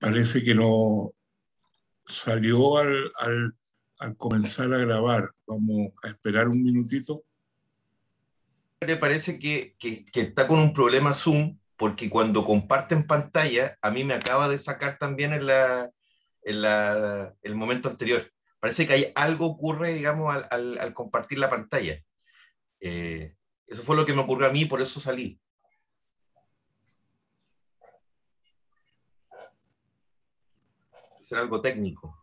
parece que no salió al, al, comenzar a grabar. Vamos a esperar un minutito. ¿Te parece que, que, está con un problema Zoom? Porque cuando comparten pantalla, a mí me acaba de sacar también en, la, en la, el momento anterior. Parece que hay algo ocurre, digamos, al, al compartir la pantalla. Eh, eso fue lo que me ocurrió a mí, por eso salí. algo técnico.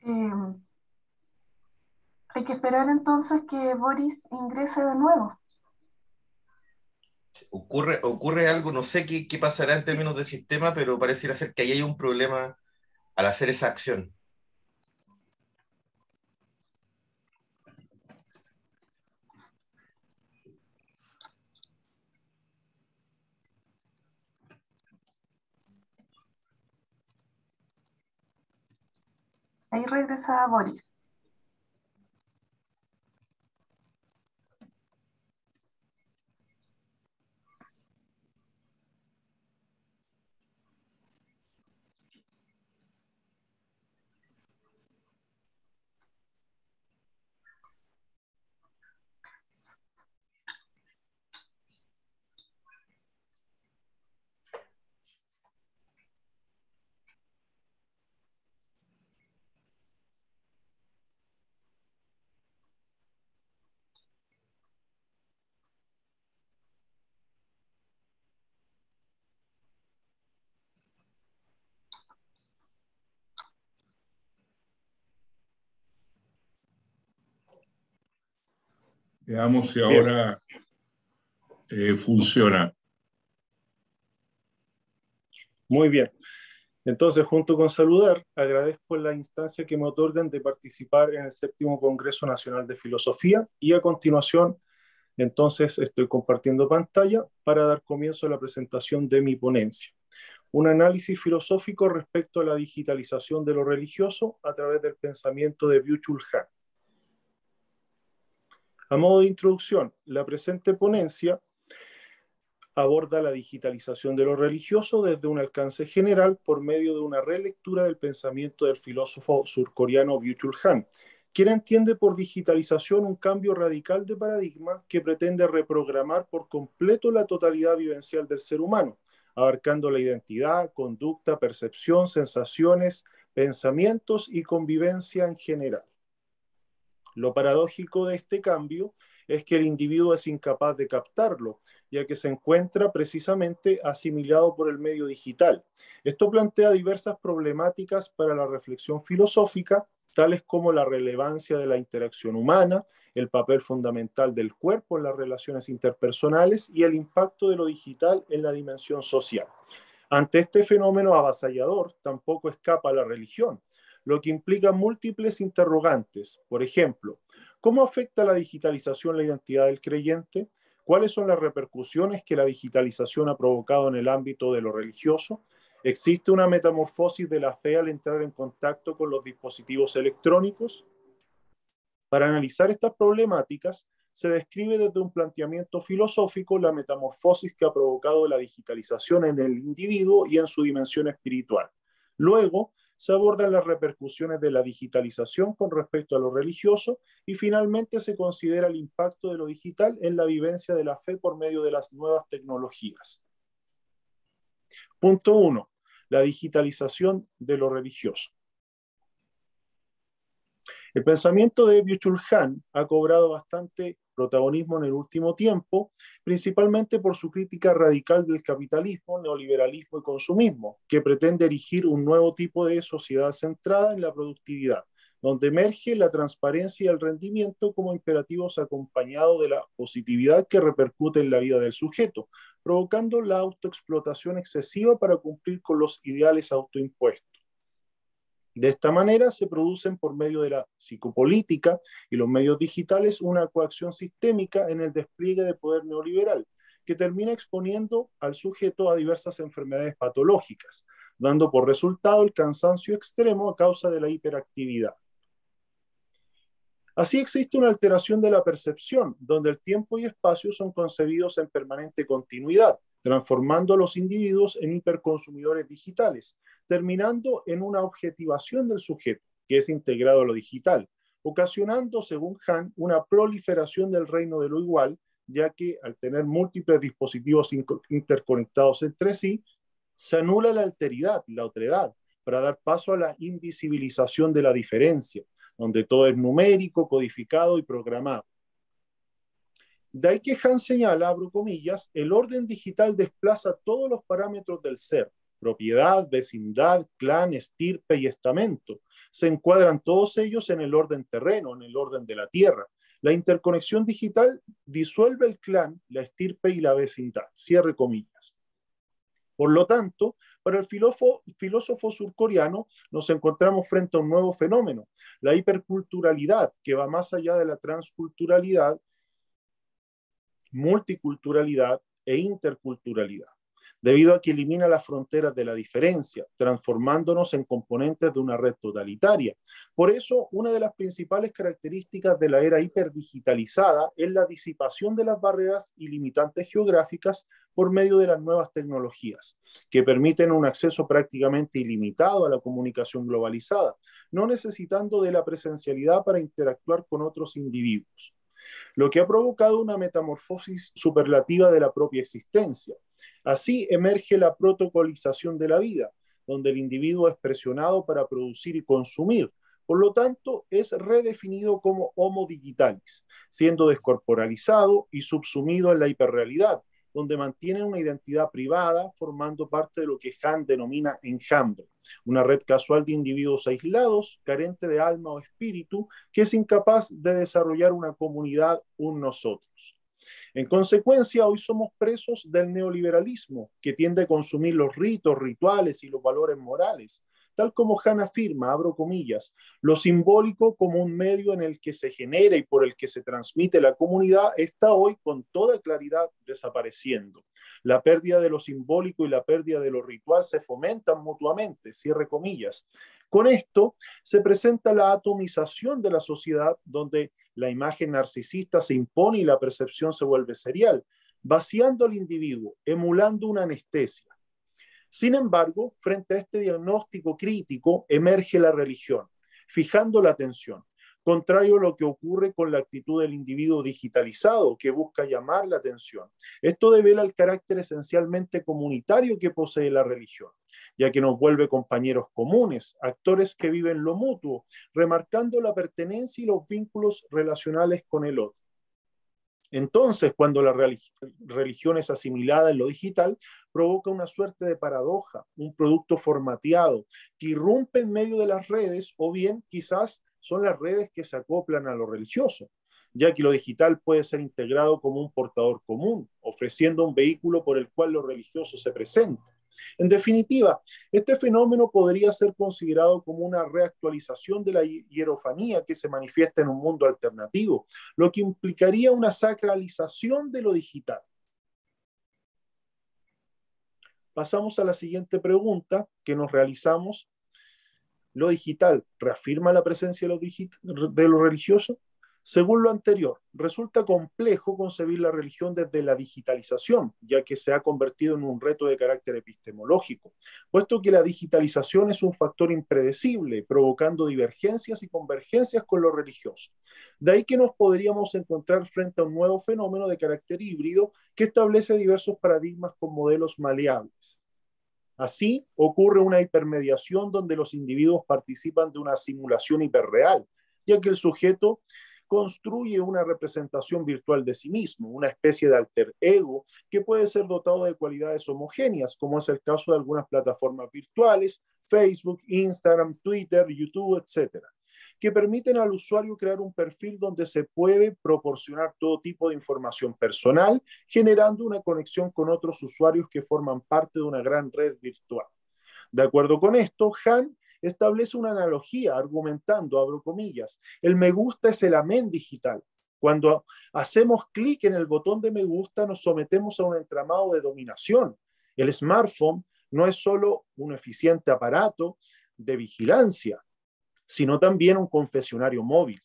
Em, hay que esperar entonces que Boris ingrese de nuevo. Ocurre, ocurre algo, no sé qué, pasará en términos de sistema, pero pareciera ser que ahí hay un problema al hacer esa acción. y regresa Boris. Veamos si ahora eh, funciona. Muy bien. Entonces, junto con saludar, agradezco la instancia que me otorgan de participar en el séptimo Congreso Nacional de Filosofía y a continuación, entonces, estoy compartiendo pantalla para dar comienzo a la presentación de mi ponencia. Un análisis filosófico respecto a la digitalización de lo religioso a través del pensamiento de Byung-Chul a modo de introducción, la presente ponencia aborda la digitalización de lo religioso desde un alcance general por medio de una relectura del pensamiento del filósofo surcoreano Byung-Chul Han, quien entiende por digitalización un cambio radical de paradigma que pretende reprogramar por completo la totalidad vivencial del ser humano, abarcando la identidad, conducta, percepción, sensaciones, pensamientos y convivencia en general. Lo paradójico de este cambio es que el individuo es incapaz de captarlo, ya que se encuentra precisamente asimilado por el medio digital. Esto plantea diversas problemáticas para la reflexión filosófica, tales como la relevancia de la interacción humana, el papel fundamental del cuerpo en las relaciones interpersonales y el impacto de lo digital en la dimensión social. Ante este fenómeno avasallador, tampoco escapa la religión, lo que implica múltiples interrogantes. Por ejemplo, ¿cómo afecta la digitalización la identidad del creyente? ¿Cuáles son las repercusiones que la digitalización ha provocado en el ámbito de lo religioso? ¿Existe una metamorfosis de la fe al entrar en contacto con los dispositivos electrónicos? Para analizar estas problemáticas, se describe desde un planteamiento filosófico la metamorfosis que ha provocado la digitalización en el individuo y en su dimensión espiritual. Luego, se abordan las repercusiones de la digitalización con respecto a lo religioso y finalmente se considera el impacto de lo digital en la vivencia de la fe por medio de las nuevas tecnologías. Punto 1. La digitalización de lo religioso. El pensamiento de byung Han ha cobrado bastante protagonismo en el último tiempo, principalmente por su crítica radical del capitalismo, neoliberalismo y consumismo, que pretende erigir un nuevo tipo de sociedad centrada en la productividad, donde emerge la transparencia y el rendimiento como imperativos acompañados de la positividad que repercute en la vida del sujeto, provocando la autoexplotación excesiva para cumplir con los ideales autoimpuestos. De esta manera se producen por medio de la psicopolítica y los medios digitales una coacción sistémica en el despliegue de poder neoliberal que termina exponiendo al sujeto a diversas enfermedades patológicas, dando por resultado el cansancio extremo a causa de la hiperactividad. Así existe una alteración de la percepción, donde el tiempo y espacio son concebidos en permanente continuidad, transformando a los individuos en hiperconsumidores digitales, terminando en una objetivación del sujeto, que es integrado a lo digital, ocasionando, según Han, una proliferación del reino de lo igual, ya que al tener múltiples dispositivos interconectados entre sí, se anula la alteridad, la otredad, para dar paso a la invisibilización de la diferencia, donde todo es numérico, codificado y programado. De ahí que Han señala, abro comillas, el orden digital desplaza todos los parámetros del ser, propiedad, vecindad, clan, estirpe y estamento. Se encuadran todos ellos en el orden terreno, en el orden de la tierra. La interconexión digital disuelve el clan, la estirpe y la vecindad. Cierre comillas. Por lo tanto, para el filósofo, filósofo, surcoreano nos encontramos frente a un nuevo fenómeno, la hiperculturalidad, que va más allá de la transculturalidad, multiculturalidad e interculturalidad debido a que elimina las fronteras de la diferencia, transformándonos en componentes de una red totalitaria. Por eso, una de las principales características de la era hiperdigitalizada es la disipación de las barreras y limitantes geográficas por medio de las nuevas tecnologías, que permiten un acceso prácticamente ilimitado a la comunicación globalizada, no necesitando de la presencialidad para interactuar con otros individuos lo que ha provocado una metamorfosis superlativa de la propia existencia, Así emerge la protocolización de la vida, donde el individuo es presionado para producir y consumir. Por lo tanto, es redefinido como homo digitalis, siendo descorporalizado y subsumido en la hiperrealidad, donde mantiene una identidad privada, formando parte de lo que Han denomina enjambre, una red casual de individuos aislados, carente de alma o espíritu, que es incapaz de desarrollar una comunidad, un nosotros. En consecuencia, hoy somos presos del neoliberalismo, que tiende a consumir los ritos, rituales y los valores morales, tal como han afirma, abro comillas, lo simbólico como un medio en el que se genera y por el que se transmite la comunidad está hoy con toda claridad desapareciendo. La pérdida de lo simbólico y la pérdida de lo ritual se fomentan mutuamente, cierre comillas. Con esto se presenta la atomización de la sociedad donde la imagen narcisista se impone y la percepción se vuelve serial, vaciando al individuo, emulando una anestesia. Sin embargo, frente a este diagnóstico crítico emerge la religión, fijando la atención, contrario a lo que ocurre con la actitud del individuo digitalizado que busca llamar la atención. Esto devela el carácter esencialmente comunitario que posee la religión, ya que nos vuelve compañeros comunes, actores que viven lo mutuo, remarcando la pertenencia y los vínculos relacionales con el otro. Entonces, cuando la religión es asimilada en lo digital, provoca una suerte de paradoja, un producto formateado que irrumpe en medio de las redes o bien quizás son las redes que se acoplan a lo religioso, ya que lo digital puede ser integrado como un portador común, ofreciendo un vehículo por el cual lo religioso se presenta. En definitiva, este fenómeno podría ser considerado como una reactualización de la hierofanía que se manifiesta en un mundo alternativo, lo que implicaría una sacralización de lo digital. Pasamos a la siguiente pregunta que nos realizamos lo digital reafirma la presencia de lo, de lo religioso. Según lo anterior, resulta complejo concebir la religión desde la digitalización, ya que se ha convertido en un reto de carácter epistemológico, puesto que la digitalización es un factor impredecible, provocando divergencias y convergencias con lo religioso. De ahí que nos podríamos encontrar frente a un nuevo fenómeno de carácter híbrido que establece diversos paradigmas con modelos maleables. Así ocurre una hipermediación donde los individuos participan de una simulación hiperreal, ya que el sujeto construye una representación virtual de sí mismo, una especie de alter ego que puede ser dotado de cualidades homogéneas, como es el caso de algunas plataformas virtuales, Facebook, Instagram, Twitter, YouTube, etcétera que permiten al usuario crear un perfil donde se puede proporcionar todo tipo de información personal, generando una conexión con otros usuarios que forman parte de una gran red virtual. De acuerdo con esto, Han establece una analogía argumentando, abro comillas, el me gusta es el amén digital. Cuando hacemos clic en el botón de me gusta, nos sometemos a un entramado de dominación. El smartphone no es solo un eficiente aparato de vigilancia, sino también un confesionario móvil,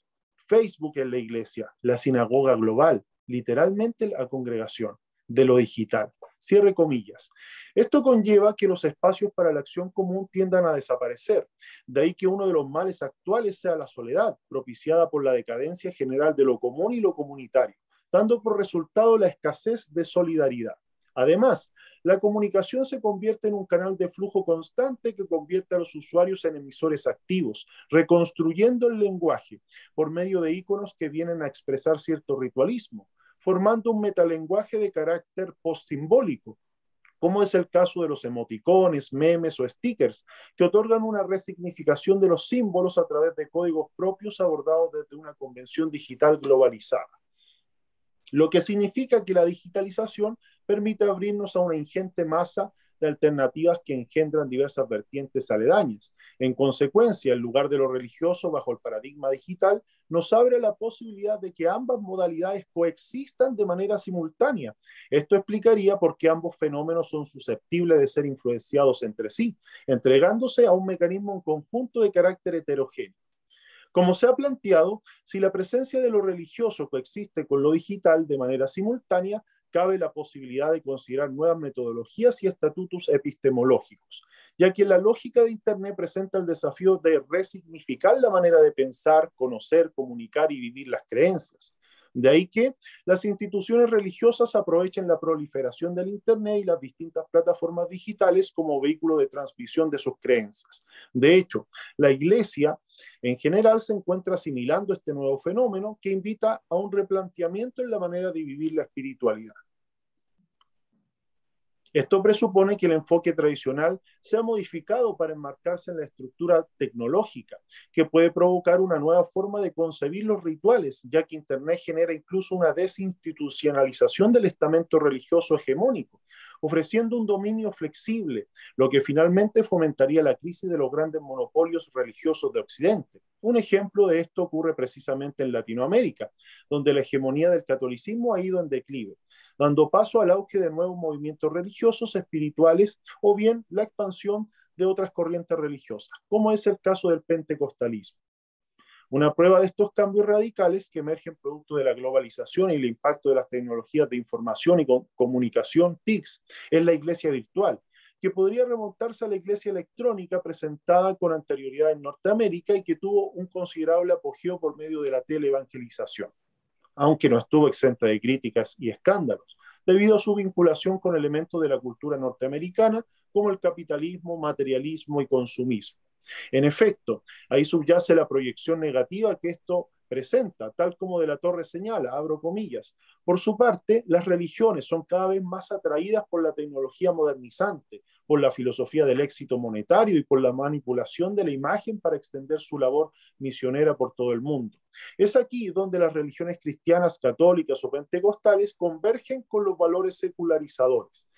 Facebook en la iglesia, la sinagoga global, literalmente la congregación, de lo digital. Cierre comillas. Esto conlleva que los espacios para la acción común tiendan a desaparecer. De ahí que uno de los males actuales sea la soledad, propiciada por la decadencia general de lo común y lo comunitario, dando por resultado la escasez de solidaridad. Además, la comunicación se convierte en un canal de flujo constante que convierte a los usuarios en emisores activos, reconstruyendo el lenguaje por medio de iconos que vienen a expresar cierto ritualismo, formando un metalenguaje de carácter postsimbólico como es el caso de los emoticones, memes o stickers, que otorgan una resignificación de los símbolos a través de códigos propios abordados desde una convención digital globalizada lo que significa que la digitalización permite abrirnos a una ingente masa de alternativas que engendran diversas vertientes aledañas. En consecuencia, el lugar de lo religioso bajo el paradigma digital nos abre la posibilidad de que ambas modalidades coexistan de manera simultánea. Esto explicaría por qué ambos fenómenos son susceptibles de ser influenciados entre sí, entregándose a un mecanismo en conjunto de carácter heterogéneo. Como se ha planteado, si la presencia de lo religioso coexiste con lo digital de manera simultánea, cabe la posibilidad de considerar nuevas metodologías y estatutos epistemológicos, ya que la lógica de Internet presenta el desafío de resignificar la manera de pensar, conocer, comunicar y vivir las creencias. De ahí que las instituciones religiosas aprovechen la proliferación del Internet y las distintas plataformas digitales como vehículo de transmisión de sus creencias. De hecho, la Iglesia en general se encuentra asimilando este nuevo fenómeno que invita a un replanteamiento en la manera de vivir la espiritualidad. Esto presupone que el enfoque tradicional sea modificado para enmarcarse en la estructura tecnológica, que puede provocar una nueva forma de concebir los rituales, ya que Internet genera incluso una desinstitucionalización del estamento religioso hegemónico, ofreciendo un dominio flexible, lo que finalmente fomentaría la crisis de los grandes monopolios religiosos de Occidente. Un ejemplo de esto ocurre precisamente en Latinoamérica, donde la hegemonía del catolicismo ha ido en declive, dando paso al auge de nuevos movimientos religiosos, espirituales o bien la expansión de otras corrientes religiosas, como es el caso del pentecostalismo. Una prueba de estos cambios radicales que emergen producto de la globalización y el impacto de las tecnologías de información y comunicación TICs es la iglesia virtual, que podría remontarse a la iglesia electrónica presentada con anterioridad en Norteamérica y que tuvo un considerable apogeo por medio de la televangelización, aunque no estuvo exenta de críticas y escándalos, debido a su vinculación con elementos de la cultura norteamericana como el capitalismo, materialismo y consumismo. En efecto, ahí subyace la proyección negativa que esto presenta, tal como de la Torre señala, abro comillas. Por su parte, las religiones son cada vez más atraídas por la tecnología modernizante, por la filosofía del éxito monetario y por la manipulación de la imagen para extender su labor misionera por todo el mundo. Es aquí donde las religiones cristianas, católicas o pentecostales convergen con los valores secularizadores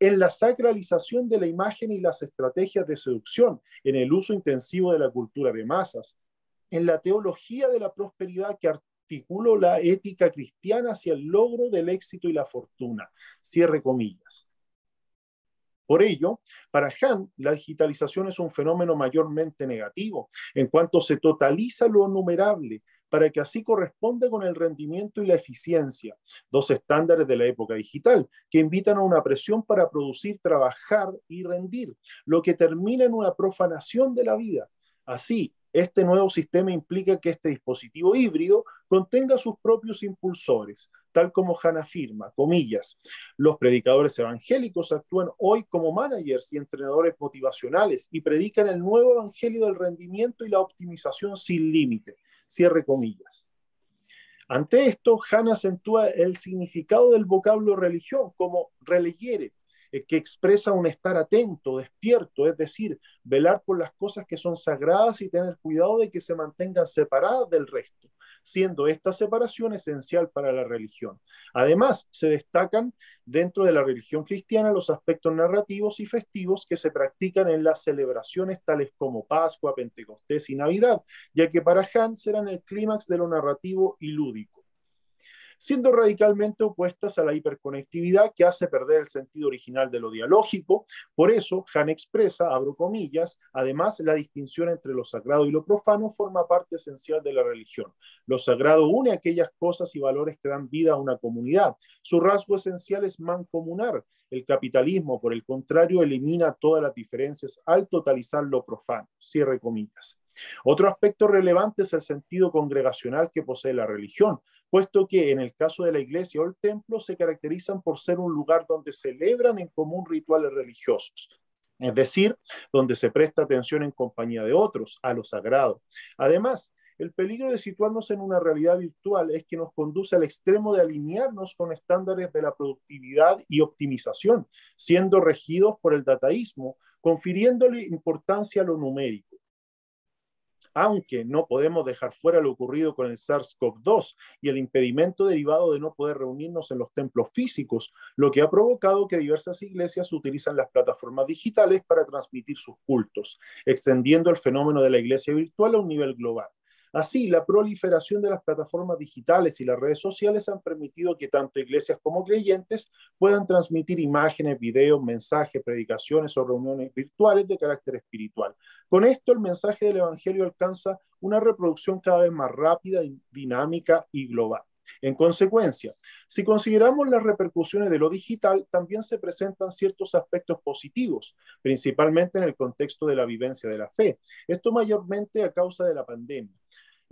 en la sacralización de la imagen y las estrategias de seducción, en el uso intensivo de la cultura de masas, en la teología de la prosperidad que articuló la ética cristiana hacia el logro del éxito y la fortuna. Cierre comillas. Por ello, para Han, la digitalización es un fenómeno mayormente negativo, en cuanto se totaliza lo numerable, para que así corresponda con el rendimiento y la eficiencia, dos estándares de la época digital, que invitan a una presión para producir, trabajar y rendir, lo que termina en una profanación de la vida. Así, este nuevo sistema implica que este dispositivo híbrido contenga sus propios impulsores, tal como Hannah firma: comillas. Los predicadores evangélicos actúan hoy como managers y entrenadores motivacionales y predican el nuevo evangelio del rendimiento y la optimización sin límite. Cierre comillas. Ante esto, Hannah acentúa el significado del vocablo religión como religiere, eh, que expresa un estar atento, despierto, es decir, velar por las cosas que son sagradas y tener cuidado de que se mantengan separadas del resto siendo esta separación esencial para la religión. Además, se destacan dentro de la religión cristiana los aspectos narrativos y festivos que se practican en las celebraciones tales como Pascua, Pentecostés y Navidad, ya que para Hans eran el clímax de lo narrativo y lúdico siendo radicalmente opuestas a la hiperconectividad que hace perder el sentido original de lo dialógico. Por eso, Han expresa, abro comillas, además la distinción entre lo sagrado y lo profano forma parte esencial de la religión. Lo sagrado une aquellas cosas y valores que dan vida a una comunidad. Su rasgo esencial es mancomunar. El capitalismo, por el contrario, elimina todas las diferencias al totalizar lo profano. Cierre comillas. Otro aspecto relevante es el sentido congregacional que posee la religión puesto que en el caso de la iglesia o el templo se caracterizan por ser un lugar donde celebran en común rituales religiosos, es decir, donde se presta atención en compañía de otros a lo sagrado. Además, el peligro de situarnos en una realidad virtual es que nos conduce al extremo de alinearnos con estándares de la productividad y optimización, siendo regidos por el dataísmo, confiriéndole importancia a lo numérico aunque no podemos dejar fuera lo ocurrido con el SARS-CoV-2 y el impedimento derivado de no poder reunirnos en los templos físicos, lo que ha provocado que diversas iglesias utilizan las plataformas digitales para transmitir sus cultos, extendiendo el fenómeno de la iglesia virtual a un nivel global. Así, la proliferación de las plataformas digitales y las redes sociales han permitido que tanto iglesias como creyentes puedan transmitir imágenes, videos, mensajes, predicaciones o reuniones virtuales de carácter espiritual. Con esto, el mensaje del Evangelio alcanza una reproducción cada vez más rápida, dinámica y global. En consecuencia, si consideramos las repercusiones de lo digital, también se presentan ciertos aspectos positivos, principalmente en el contexto de la vivencia de la fe. Esto mayormente a causa de la pandemia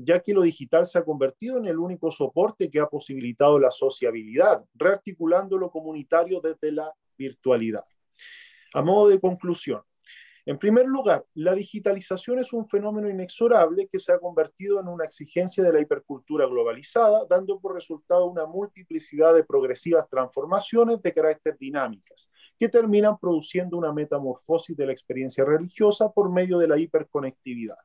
ya que lo digital se ha convertido en el único soporte que ha posibilitado la sociabilidad, rearticulando lo comunitario desde la virtualidad. A modo de conclusión, en primer lugar, la digitalización es un fenómeno inexorable que se ha convertido en una exigencia de la hipercultura globalizada, dando por resultado una multiplicidad de progresivas transformaciones de carácter dinámicas, que terminan produciendo una metamorfosis de la experiencia religiosa por medio de la hiperconectividad.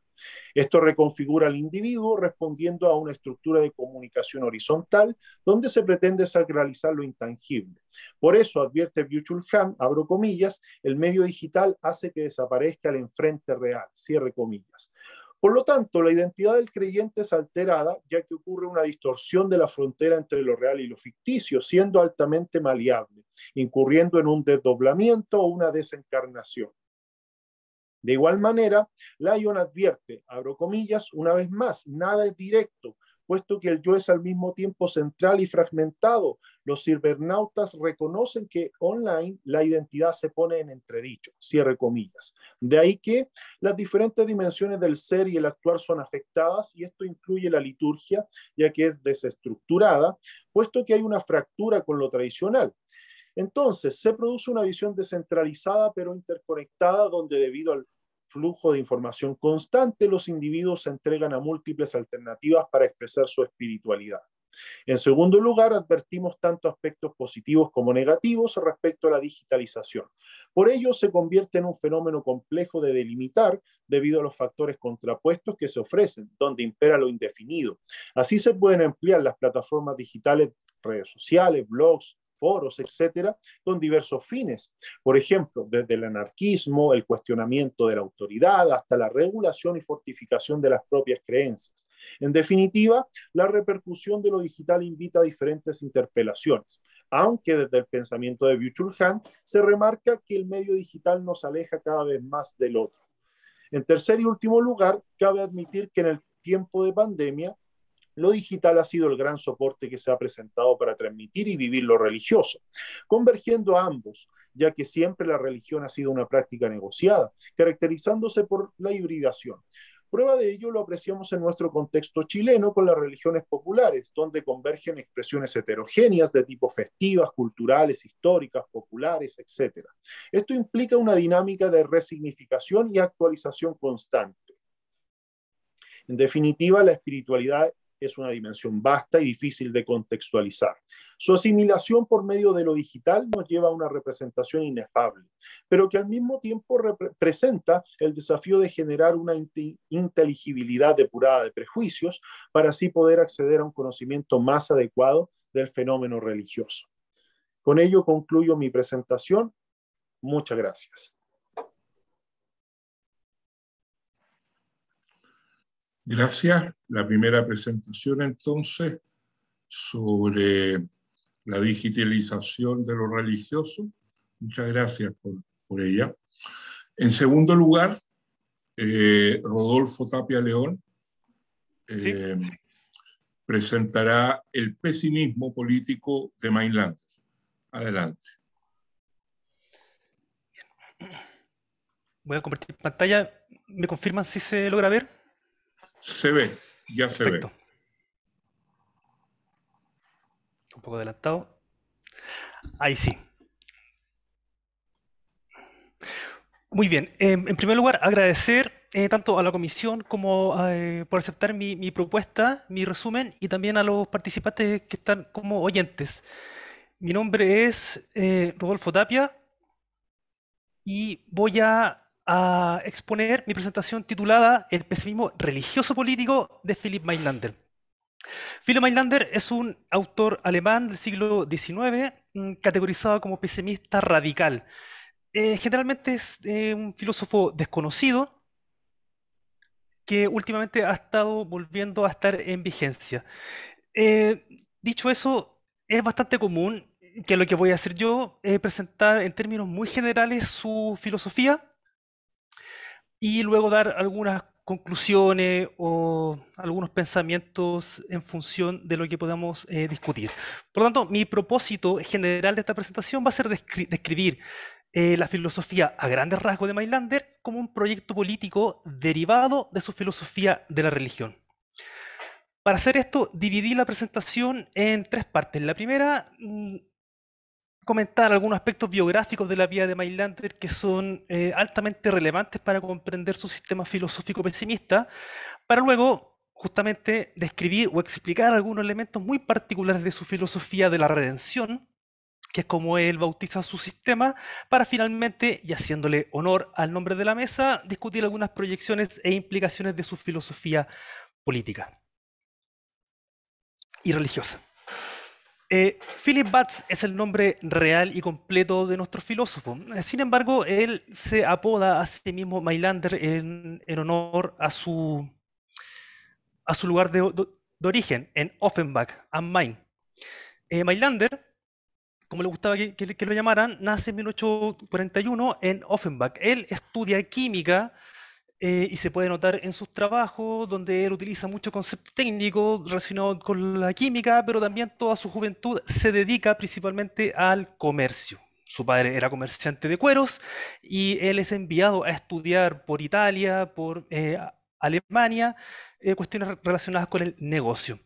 Esto reconfigura al individuo respondiendo a una estructura de comunicación horizontal donde se pretende sacralizar lo intangible. Por eso, advierte Han, abro comillas, el medio digital hace que desaparezca el enfrente real, cierre comillas. Por lo tanto, la identidad del creyente es alterada, ya que ocurre una distorsión de la frontera entre lo real y lo ficticio, siendo altamente maleable, incurriendo en un desdoblamiento o una desencarnación. De igual manera, Lyon advierte, abro comillas, una vez más, nada es directo, puesto que el yo es al mismo tiempo central y fragmentado. Los cibernautas reconocen que online la identidad se pone en entredicho, cierre comillas. De ahí que las diferentes dimensiones del ser y el actuar son afectadas y esto incluye la liturgia, ya que es desestructurada, puesto que hay una fractura con lo tradicional. Entonces, se produce una visión descentralizada pero interconectada donde debido al flujo de información constante, los individuos se entregan a múltiples alternativas para expresar su espiritualidad. En segundo lugar, advertimos tanto aspectos positivos como negativos respecto a la digitalización. Por ello, se convierte en un fenómeno complejo de delimitar debido a los factores contrapuestos que se ofrecen, donde impera lo indefinido. Así se pueden emplear las plataformas digitales, redes sociales, blogs, foros, etcétera, con diversos fines. Por ejemplo, desde el anarquismo, el cuestionamiento de la autoridad, hasta la regulación y fortificación de las propias creencias. En definitiva, la repercusión de lo digital invita a diferentes interpelaciones aunque desde el pensamiento de Han se remarca que el medio digital nos aleja cada vez más del otro. En tercer y último lugar, cabe admitir que en el tiempo de pandemia lo digital ha sido el gran soporte que se ha presentado para transmitir y vivir lo religioso, convergiendo ambos, ya que siempre la religión ha sido una práctica negociada, caracterizándose por la hibridación. Prueba de ello lo apreciamos en nuestro contexto chileno con las religiones populares, donde convergen expresiones heterogéneas de tipo festivas, culturales, históricas, populares, etc. Esto implica una dinámica de resignificación y actualización constante. En definitiva, la espiritualidad es una dimensión vasta y difícil de contextualizar. Su asimilación por medio de lo digital nos lleva a una representación inefable, pero que al mismo tiempo representa el desafío de generar una inteligibilidad depurada de prejuicios para así poder acceder a un conocimiento más adecuado del fenómeno religioso. Con ello concluyo mi presentación. Muchas gracias. Gracias. La primera presentación entonces sobre la digitalización de lo religioso. Muchas gracias por, ella. En segundo lugar, eh, Rodolfo Tapia León eh, presentará el pesimismo político de Mainland. Adelante. Voy a compartir pantalla. ¿Me confirman si se logra ver? Se ve, ya se Perfecto. ve. Un poco adelantado. Ahí sí. Muy bien. Em, en primer lugar, agradecer eh, tanto a la comisión como eh, por aceptar mi, mi, propuesta, mi resumen y también a los participantes que están como oyentes. Mi nombre es eh, Rodolfo Tapia y voy a a exponer mi presentación titulada El pesimismo religioso político de Philip Mainlander. Philip Mainlander es un autor alemán del siglo XIX mm, categorizado como pesimista radical. Eh, generalmente es eh, un filósofo desconocido que últimamente ha estado volviendo a estar en vigencia. Eh, dicho eso, es bastante común que lo que voy a hacer yo es presentar en términos muy generales su filosofía y luego dar algunas conclusiones o algunos pensamientos en función de lo que podamos eh, discutir. Por lo tanto, mi propósito general de esta presentación va a ser describir eh, la filosofía a grandes rasgos de Mailander como un proyecto político derivado de su filosofía de la religión. Para hacer esto, dividí la presentación en tres partes. La primera mm, comentar algunos aspectos biográficos de la vida de Mailander que son eh, altamente relevantes para comprender su sistema filosófico pesimista, para luego justamente describir o explicar algunos elementos muy particulares de su filosofía de la redención, que es como él bautiza su sistema, para finalmente, y haciéndole honor al nombre de la mesa, discutir algunas proyecciones e implicaciones de su filosofía política y religiosa. Eh, Philip Batts es el nombre real y completo de nuestro filósofo. Sin embargo, él se apoda a sí mismo Mailander en, honor a su, a su lugar de, origen, en Offenbach, am Main. Eh, Mailander, como le gustaba que, que, lo llamaran, nace en 1841 en Offenbach. Él estudia química eh, y se puede notar en sus trabajos, donde él utiliza mucho concepto técnico relacionado con la química, pero también toda su juventud se dedica principalmente al comercio. Su padre era comerciante de cueros y él es enviado a estudiar por Italia, por eh, Alemania, eh, cuestiones relacionadas con el negocio.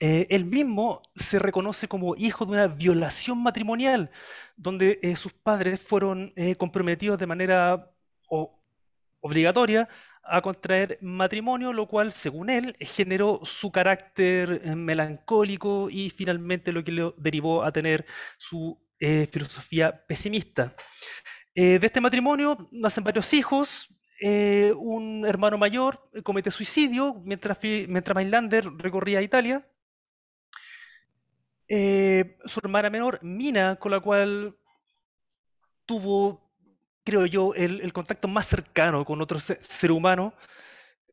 Eh, él mismo se reconoce como hijo de una violación matrimonial, donde sus padres fueron comprometidos de manera o, obligatoria a contraer matrimonio, lo cual, según él, generó su carácter eh, melancólico y finalmente lo que le derivó a tener su eh, filosofía pesimista. Eh, de este matrimonio nacen varios hijos. un hermano mayor comete suicidio mientras, mientras Mainlander recorría Italia. su hermana menor, Mina, con la cual tuvo creo yo, el, contacto más cercano con otro ser, humano,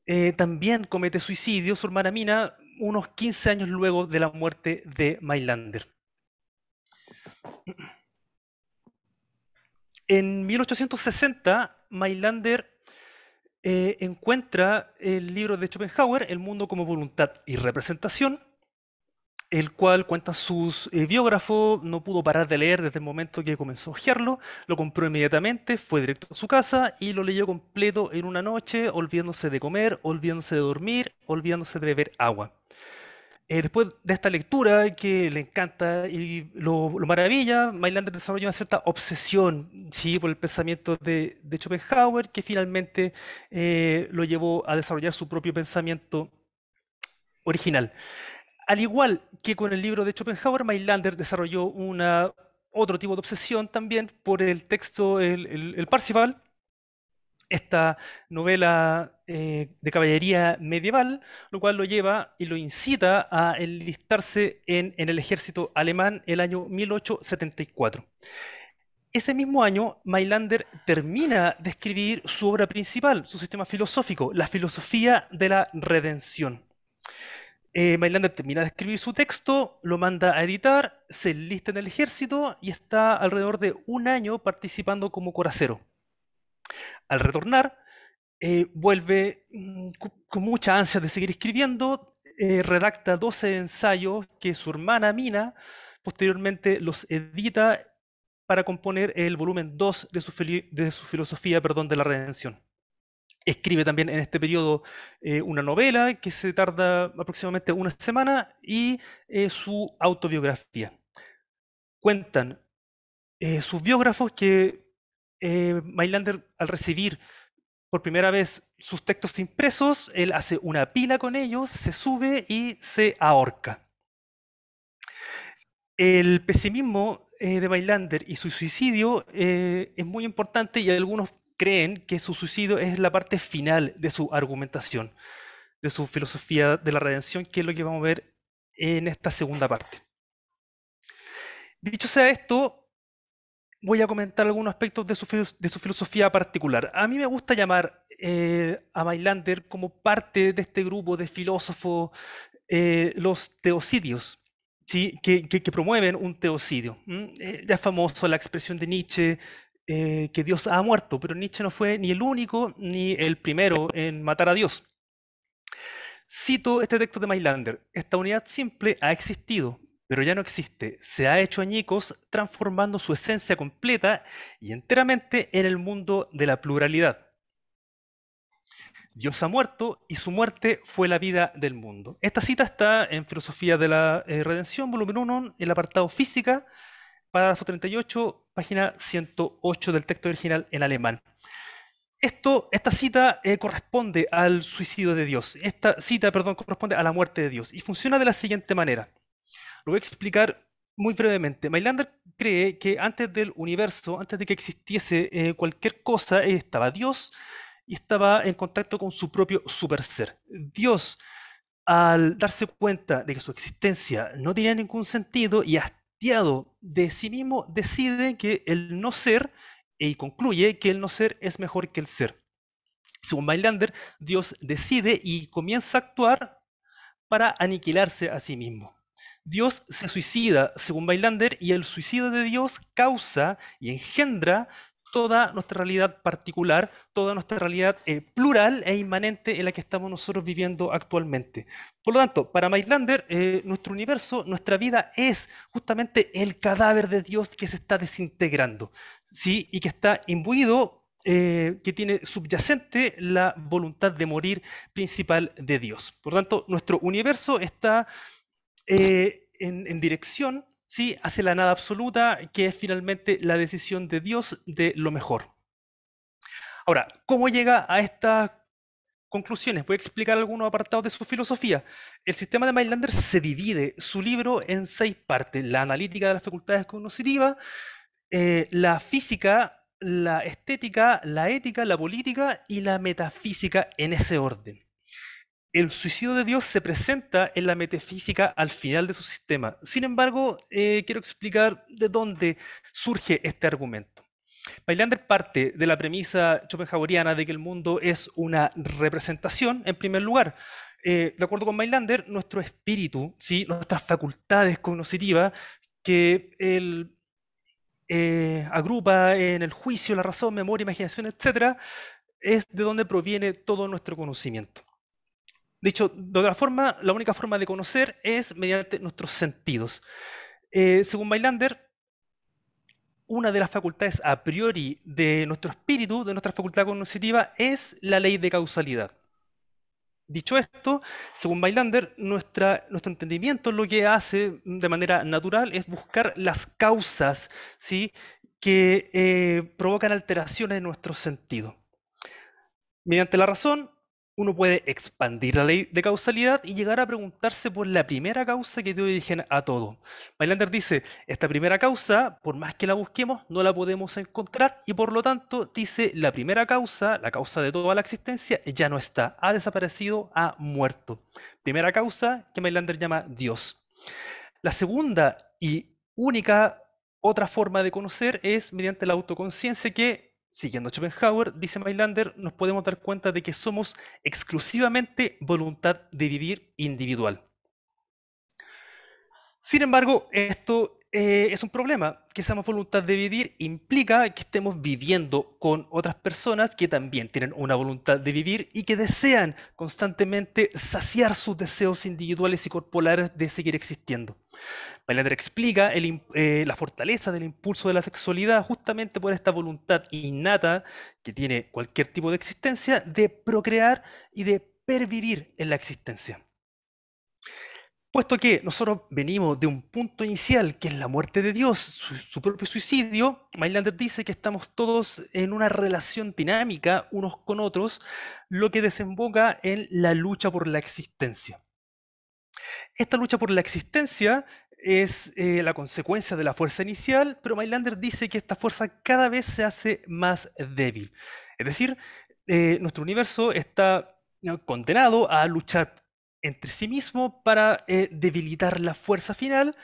eh, también comete suicidio, su hermana Mina, unos 15 años luego de la muerte de Mailander. En 1860, Mailander eh, encuentra el libro de Schopenhauer, El mundo como voluntad y representación, el cual, cuenta sus eh, biógrafo, biógrafos, no pudo parar de leer desde el momento que comenzó a hojearlo, lo compró inmediatamente, fue directo a su casa y lo leyó completo en una noche, olvidándose de comer, olvidándose de dormir, olvidándose de beber agua. Eh, después de esta lectura que le encanta y lo, maravilla, Mailander desarrolla una cierta obsesión ¿sí? por el pensamiento de, de Schopenhauer, que finalmente eh, lo llevó a desarrollar su propio pensamiento original. Al igual que con el libro de Schopenhauer, Mailander desarrolló otro tipo de obsesión también por el texto, el, el, esta novela eh, de caballería medieval, lo cual lo lleva y lo incita a enlistarse en, en el ejército alemán el año 1874. Ese mismo año, Mailander termina de escribir su obra principal, su sistema filosófico, la filosofía de la redención. Eh, Mailander termina de escribir su texto, lo manda a editar, se lista en el ejército y está alrededor de un año participando como coracero. Al retornar, eh, vuelve mm, con mucha ansia de seguir escribiendo, eh, redacta 12 ensayos que su hermana Mina posteriormente los edita para componer el volumen 2 de su, de su filosofía perdón, de la redención escribe también en este periodo eh, una novela que se tarda aproximadamente una semana y eh, su autobiografía. Cuentan eh, sus biógrafos que Mailander al recibir por primera vez sus textos impresos, él hace una pila con ellos, se sube y se ahorca. El pesimismo de Mailander y su suicidio es muy importante y algunos creen que su suicidio es la parte final de su argumentación, de su filosofía de la redención, que es lo que vamos a ver en esta segunda parte. Dicho sea esto, voy a comentar algunos aspectos de su, filosofía particular. A mí me gusta llamar eh, a Mailander como parte de este grupo de filósofos, eh, los teocidios. ¿sí? Que, promueven un teocidio. Eh, ya es famoso la expresión de Nietzsche, eh, que Dios ha muerto, pero Nietzsche no fue ni el único ni el primero en matar a Dios. Cito este texto de Mailander, esta unidad simple ha existido, pero ya no existe, se ha hecho añicos, transformando su esencia completa y enteramente en el mundo de la pluralidad. Dios ha muerto y su muerte fue la vida del mundo. Esta cita está en Filosofía de la eh, Redención, volumen 1, en el apartado Física, Parágrafo 38, página 108 del texto original en alemán. Esto, esta cita eh, corresponde al suicidio de Dios. Esta cita, perdón, corresponde a la muerte de Dios. Y funciona de la siguiente manera. Lo voy a explicar muy brevemente. Mailander cree que antes del universo, antes de que existiese eh, cualquier cosa, eh, estaba Dios y estaba en contacto con su propio super ser. Dios, al darse cuenta de que su existencia no tenía ningún sentido y hasta de sí mismo, decide que el no ser y concluye que el no ser es mejor que el ser. Según Bailander, Dios decide y comienza a actuar para aniquilarse a sí mismo. Dios se suicida, según Bailander, y el suicidio de Dios causa y engendra toda nuestra realidad particular, toda nuestra realidad eh, plural e inmanente en la que estamos nosotros viviendo actualmente. Por lo tanto, para Maitlander, eh, nuestro universo, nuestra vida es justamente el cadáver de Dios que se está desintegrando, ¿sí? Y que está imbuido eh, que tiene subyacente la voluntad de morir principal de Dios. Por lo tanto, nuestro universo está en, en, dirección Sí, hace la nada absoluta, que es finalmente la decisión de Dios de lo mejor. Ahora, ¿cómo llega a estas conclusiones? Voy a explicar algunos apartados de su filosofía. El sistema de Mailander se divide su libro en seis partes. La analítica de las facultades cognitivas, eh, la física, la estética, la ética, la política y la metafísica en ese orden el suicidio de Dios se presenta en la metafísica al final de su sistema. Sin embargo, eh, quiero explicar de dónde surge este argumento. Mailander parte de la premisa schopenhaueriana de que el mundo es una representación, en primer lugar. Eh, de acuerdo con Mailander, nuestro espíritu, ¿sí? nuestras facultades cognoscitivas, que él eh, agrupa en el juicio, la razón, memoria, imaginación, etc., es de donde proviene todo nuestro conocimiento. Dicho de otra forma, la única forma de conocer es mediante nuestros sentidos. Eh, según Bailander, una de las facultades a priori de nuestro espíritu, de nuestra facultad cognitiva, es la ley de causalidad. Dicho esto, según Bailander, nuestra, nuestro entendimiento lo que hace de manera natural es buscar las causas ¿sí? que eh, provocan alteraciones en nuestro sentido. Mediante la razón, uno puede expandir la ley de causalidad y llegar a preguntarse por la primera causa que dio origen a todo. Mailander dice, esta primera causa, por más que la busquemos, no la podemos encontrar y por lo tanto dice, la primera causa, la causa de toda la existencia, ya no está, ha desaparecido, ha muerto. Primera causa que Mailander llama Dios. La segunda y única otra forma de conocer es mediante la autoconciencia que Siguiendo Schopenhauer, dice Mailander, nos podemos dar cuenta de que somos exclusivamente voluntad de vivir individual. Sin embargo, esto eh, es un problema. Que seamos voluntad de vivir implica que estemos viviendo con otras personas que también tienen una voluntad de vivir y que desean constantemente saciar sus deseos individuales y corporales de seguir existiendo. Mailander explica eh, la fortaleza del impulso de la sexualidad justamente por esta voluntad innata que tiene cualquier tipo de existencia de procrear y de pervivir en la existencia. Puesto que nosotros venimos de un punto inicial que es la muerte de Dios, su, propio suicidio, Mailander dice que estamos todos en una relación dinámica unos con otros, lo que desemboca en la lucha por la existencia. Esta lucha por la existencia es eh, la consecuencia de la fuerza inicial, pero Mailander dice que esta fuerza cada vez se hace más débil. Es decir, eh, nuestro universo está eh, condenado a luchar entre sí mismo para debilitar la fuerza final,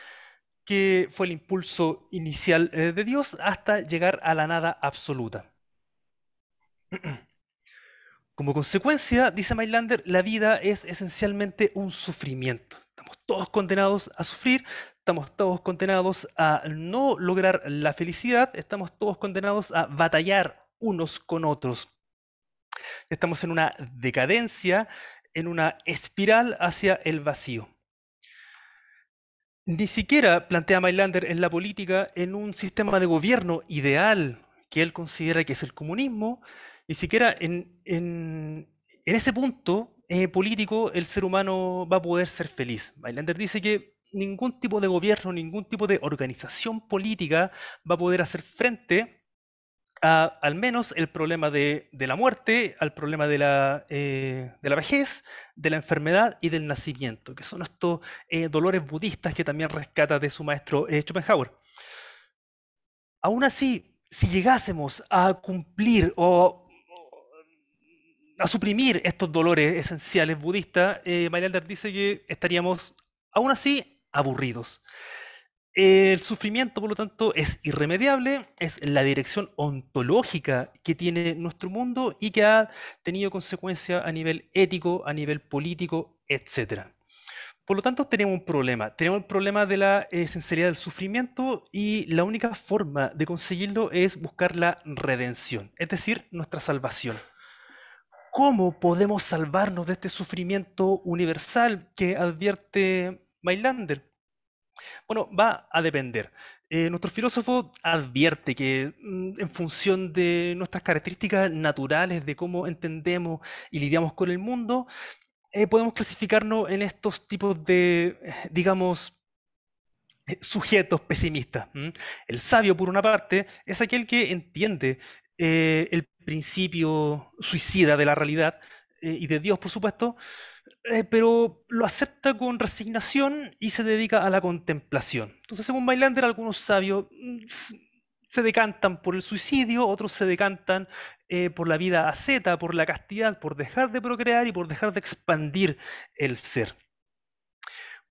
que fue el impulso inicial de Dios, hasta llegar a la nada absoluta. Como consecuencia, dice Mailander, la vida es esencialmente un sufrimiento todos condenados a sufrir, estamos todos condenados a no lograr la felicidad, estamos todos condenados a batallar unos con otros. Estamos en una decadencia, en una espiral hacia el vacío. Ni siquiera plantea Mailander en la política en un sistema de gobierno ideal que él considera que es el comunismo, ni siquiera en, en ese punto eh, político el ser humano va a poder ser feliz. Bailander dice que ningún tipo de gobierno, ningún tipo de organización política va a poder hacer frente a, al menos el problema de, la muerte, al problema de la, eh, de la, vejez, de la enfermedad y del nacimiento, que son estos eh, dolores budistas que también rescata de su maestro Schopenhauer. Aún así, si llegásemos a cumplir o a suprimir estos dolores esenciales budistas, eh, dice que estaríamos aún así aburridos. El sufrimiento, por lo tanto, es irremediable, es la dirección ontológica que tiene nuestro mundo y que ha tenido consecuencias a nivel ético, a nivel político, etc. Por lo tanto, tenemos un problema. Tenemos el problema de la eh, sinceridad del sufrimiento y la única forma de conseguirlo es buscar la redención, es decir, nuestra salvación. ¿Cómo podemos salvarnos de este sufrimiento universal que advierte Mailander? Bueno, va a depender. Eh, nuestro filósofo advierte que mm, en función de nuestras características naturales, de cómo entendemos y lidiamos con el mundo, eh, podemos clasificarnos en estos tipos de, digamos, sujetos pesimistas. El sabio, por una parte, es aquel que entiende eh, el principio suicida de la realidad eh, y de Dios, por supuesto, eh, pero lo acepta con resignación y se dedica a la contemplación. Entonces, según Bailander, algunos sabios mm, se decantan por el suicidio, otros se decantan por la vida asceta, por la castidad, por dejar de procrear y por dejar de expandir el ser.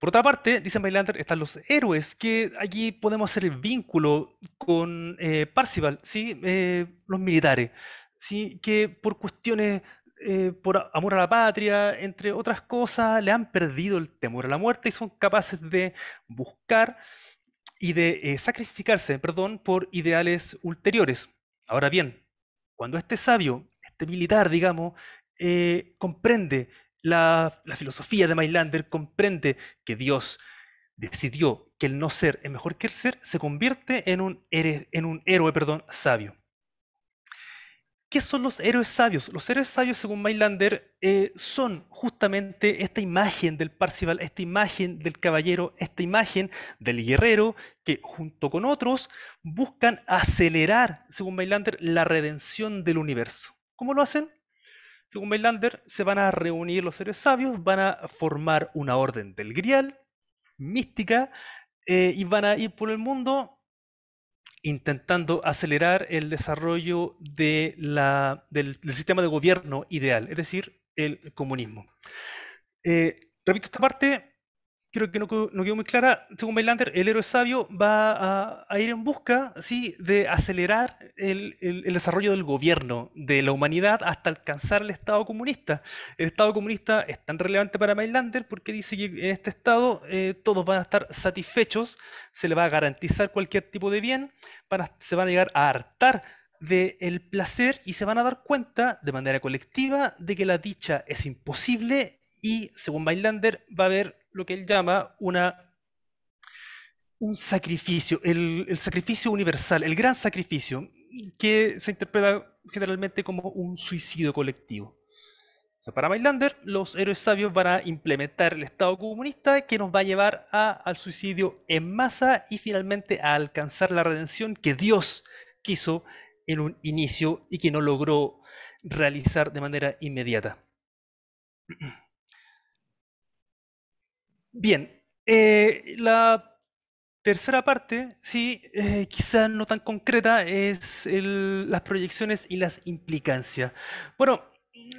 Por otra parte, dicen Bailander, están los héroes, que allí podemos hacer el vínculo con eh, Parcival, ¿sí? Eh, los militares, ¿sí? que por cuestiones, eh, por amor a la patria, entre otras cosas, le han perdido el temor a la muerte y son capaces de buscar y de sacrificarse, perdón, por ideales ulteriores. Ahora bien, cuando este sabio, este militar, digamos, comprende la, filosofía de Mailander comprende que Dios decidió que el no ser es mejor que el ser, se convierte en un, héroe perdón, sabio. ¿Qué son los héroes sabios? Los héroes sabios, según Mailander, eh, son justamente esta imagen del Parcival, esta imagen del caballero, esta imagen del guerrero que, junto con otros, buscan acelerar, según Mailander, la redención del universo. ¿Cómo lo hacen? Según Maylander, se van a reunir los seres sabios, van a formar una orden del grial, mística, eh, y van a ir por el mundo intentando acelerar el desarrollo del, sistema de gobierno ideal, es decir, el comunismo. Eh, repito esta parte creo que no, quedó muy clara, según Mailander, el héroe sabio va a, ir en busca ¿sí? de acelerar el, desarrollo del gobierno, de la humanidad, hasta alcanzar el Estado comunista. El Estado comunista es tan relevante para Mailander porque dice que en este Estado eh, todos van a estar satisfechos, se le va a garantizar cualquier tipo de bien, van se van a llegar a hartar del placer y se van a dar cuenta de manera colectiva de que la dicha es imposible y, según Mailander, va a haber lo que él llama una, un sacrificio, el, sacrificio universal, el gran sacrificio, que se interpreta generalmente como un suicidio colectivo. para Mailander, los héroes sabios van a implementar el Estado comunista que nos va a llevar al suicidio en masa y finalmente a alcanzar la redención que Dios quiso en un inicio y que no logró realizar de manera inmediata. Bien, eh, la tercera parte, sí, eh, quizás no tan concreta, es las proyecciones y las implicancias. Bueno,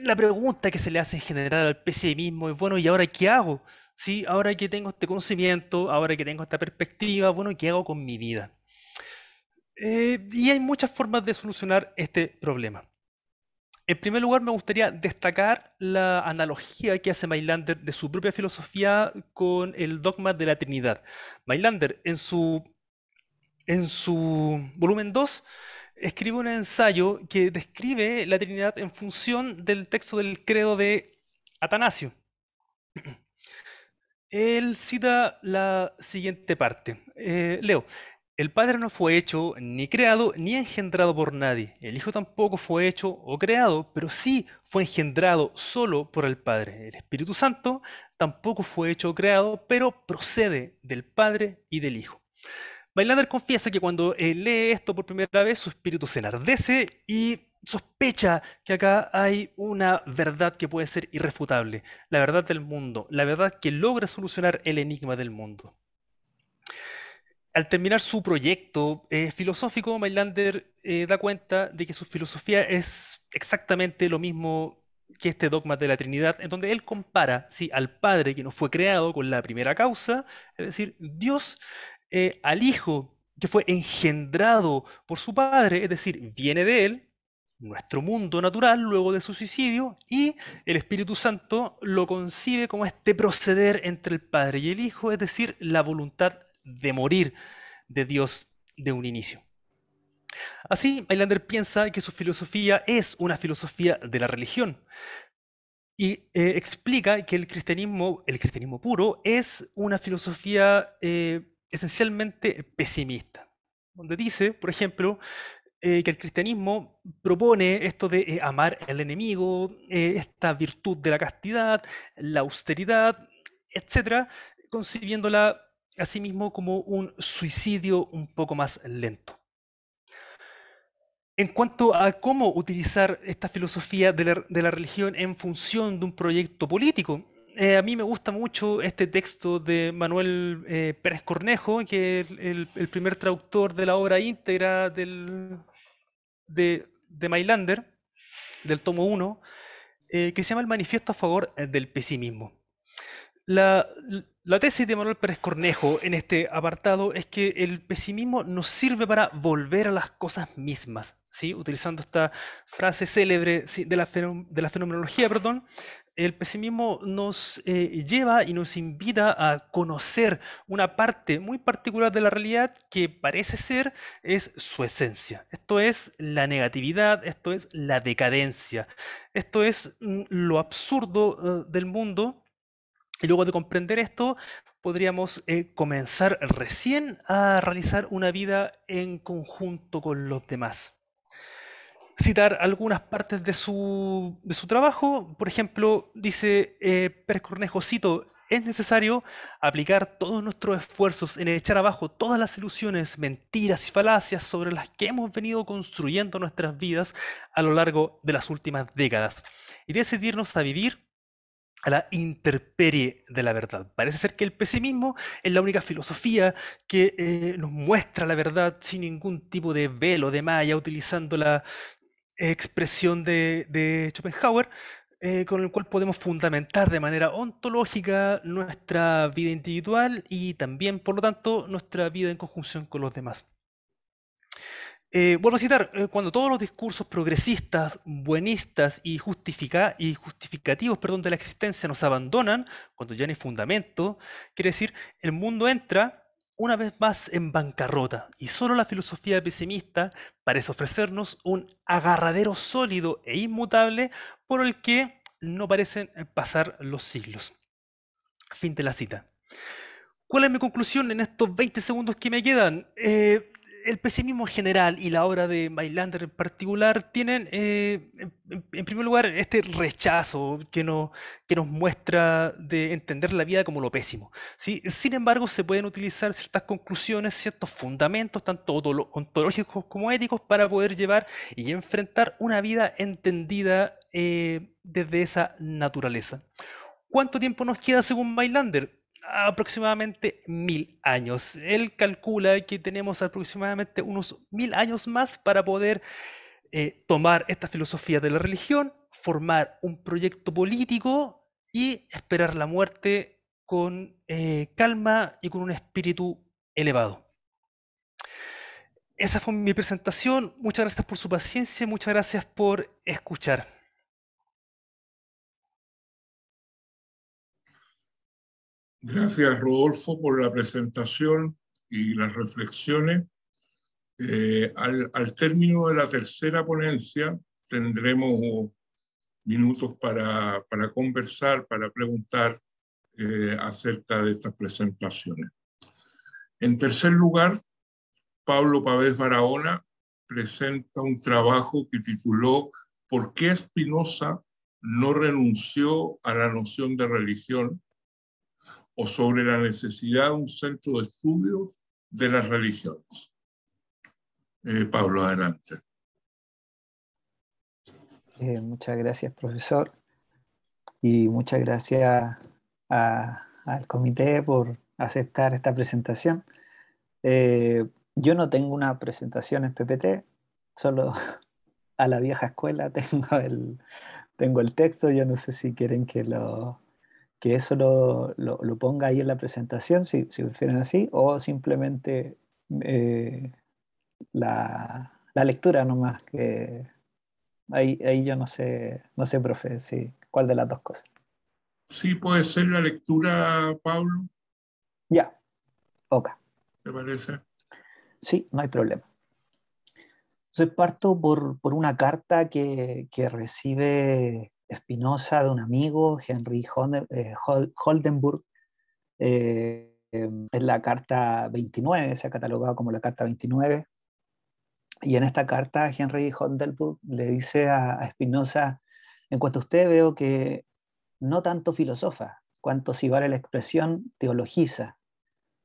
la pregunta que se le hace en general al pesimismo es, bueno, ¿y ahora qué hago? Sí, ahora que tengo este conocimiento, ahora que tengo esta perspectiva, bueno, ¿qué hago con mi vida? Eh, y hay muchas formas de solucionar este problema. En primer lugar, me gustaría destacar la analogía que hace Mailander de su propia filosofía con el dogma de la Trinidad. Mailander, en su, volumen 2, escribe un ensayo que describe la Trinidad en función del texto del credo de Atanasio. Él cita la siguiente parte. Eh, leo, el Padre no fue hecho, ni creado, ni engendrado por nadie. El Hijo tampoco fue hecho o creado, pero sí fue engendrado solo por el Padre. El Espíritu Santo tampoco fue hecho o creado, pero procede del Padre y del Hijo. Bailander confiesa que cuando eh, lee esto por primera vez, su espíritu se enardece y sospecha que acá hay una verdad que puede ser irrefutable, la verdad del mundo, la verdad que logra solucionar el enigma del mundo al terminar su proyecto eh, filosófico, Mailander eh, da cuenta de que su filosofía es exactamente lo mismo que este dogma de la Trinidad, en donde él compara sí, al Padre que nos fue creado con la primera causa, es decir, Dios, eh, al Hijo que fue engendrado por su Padre, es decir, viene de él, nuestro mundo natural luego de su suicidio y el Espíritu Santo lo concibe como este proceder entre el Padre y el Hijo, es decir, la voluntad de morir de Dios de un inicio. Así, Mailander piensa que su filosofía es una filosofía de la religión y eh, explica que el cristianismo, el cristianismo puro, es una filosofía eh, esencialmente pesimista, donde dice, por ejemplo, eh, que el cristianismo propone esto de amar al enemigo, esta virtud de la castidad, la austeridad, etcétera, concibiéndola asimismo como un suicidio un poco más lento. En cuanto a cómo utilizar esta filosofía de la, religión en función de un proyecto político, eh, a mí me gusta mucho este texto de Manuel eh, Pérez Cornejo, que es el, primer traductor de la obra íntegra del, de, de Mailander, del tomo 1, eh, que se llama El Manifiesto a favor del pesimismo. La, la tesis de Manuel Pérez Cornejo en este apartado es que el pesimismo nos sirve para volver a las cosas mismas, ¿sí? Utilizando esta frase célebre de, la fenomenología, perdón, el pesimismo nos eh, lleva y nos invita a conocer una parte muy particular de la realidad que parece ser es su esencia. Esto es la negatividad, esto es la decadencia, esto es mm, lo absurdo eh, del mundo y luego de comprender esto, podríamos eh, comenzar recién a realizar una vida en conjunto con los demás. Citar algunas partes de su, trabajo, por ejemplo, dice eh, Pérez Cornejo, cito, es necesario aplicar todos nuestros esfuerzos en echar abajo todas las ilusiones, mentiras y falacias sobre las que hemos venido construyendo nuestras vidas a lo largo de las últimas décadas y decidirnos a vivir a la interperie de la verdad. Parece ser que el pesimismo es la única filosofía que eh, nos muestra la verdad sin ningún tipo de velo, de malla, utilizando la expresión de, Schopenhauer, eh, con el cual podemos fundamentar de manera ontológica nuestra vida individual y también, por lo tanto, nuestra vida en conjunción con los demás. Eh, vuelvo a citar, eh, cuando todos los discursos progresistas, buenistas y, justifica y justificativos perdón, de la existencia nos abandonan, cuando ya no hay fundamento, quiere decir, el mundo entra una vez más en bancarrota y solo la filosofía pesimista parece ofrecernos un agarradero sólido e inmutable por el que no parecen eh, pasar los siglos. Fin de la cita. ¿Cuál es mi conclusión en estos 20 segundos que me quedan? Eh, el pesimismo general y la obra de Mailander en particular tienen, eh, en, primer lugar, este rechazo que, nos muestra de entender la vida como lo pésimo. Sin embargo, se pueden utilizar ciertas conclusiones, ciertos fundamentos, tanto ontológicos como éticos, para poder llevar y enfrentar una vida entendida eh, desde esa naturaleza. ¿Cuánto tiempo nos queda según Mailander? aproximadamente mil años. Él calcula que tenemos aproximadamente unos mil años más para poder eh, tomar esta filosofía de la religión, formar un proyecto político y esperar la muerte con eh, calma y con un espíritu elevado. Esa fue mi presentación. Muchas gracias por su paciencia, muchas gracias por escuchar. Gracias, Rodolfo, por la presentación y las reflexiones. Eh, al, término de la tercera ponencia tendremos minutos para, conversar, para preguntar eh, acerca de estas presentaciones. En tercer lugar, Pablo Pavés Barahona presenta un trabajo que tituló ¿Por qué Spinoza no renunció a la noción de religión? o sobre la necesidad de un centro de estudios de las religiones. Eh, Pablo, adelante. Eh, muchas gracias, profesor. Y muchas gracias al comité por aceptar esta presentación. Eh, yo no tengo una presentación en PPT, solo a la vieja escuela tengo el, tengo el texto. Yo no sé si quieren que lo, que eso lo, ponga ahí en la presentación, si, si prefieren así, o simplemente eh, la, lectura nomás, que ahí, ahí yo no sé, no sé, profe, cuál de las dos cosas. Sí, puede ser la lectura, Pablo. Ya, ok. ¿Te parece? Sí, no hay problema. Entonces parto por, una carta que, que recibe Espinosa de un amigo, Henry eh, Holdenburg, eh, en em, la carta 29, se ha catalogado como la carta 29. Y en esta carta Henry Holdenburg le dice a, Espinosa, en cuanto a usted veo que no tanto filosofa, cuanto si vale la expresión, teologiza,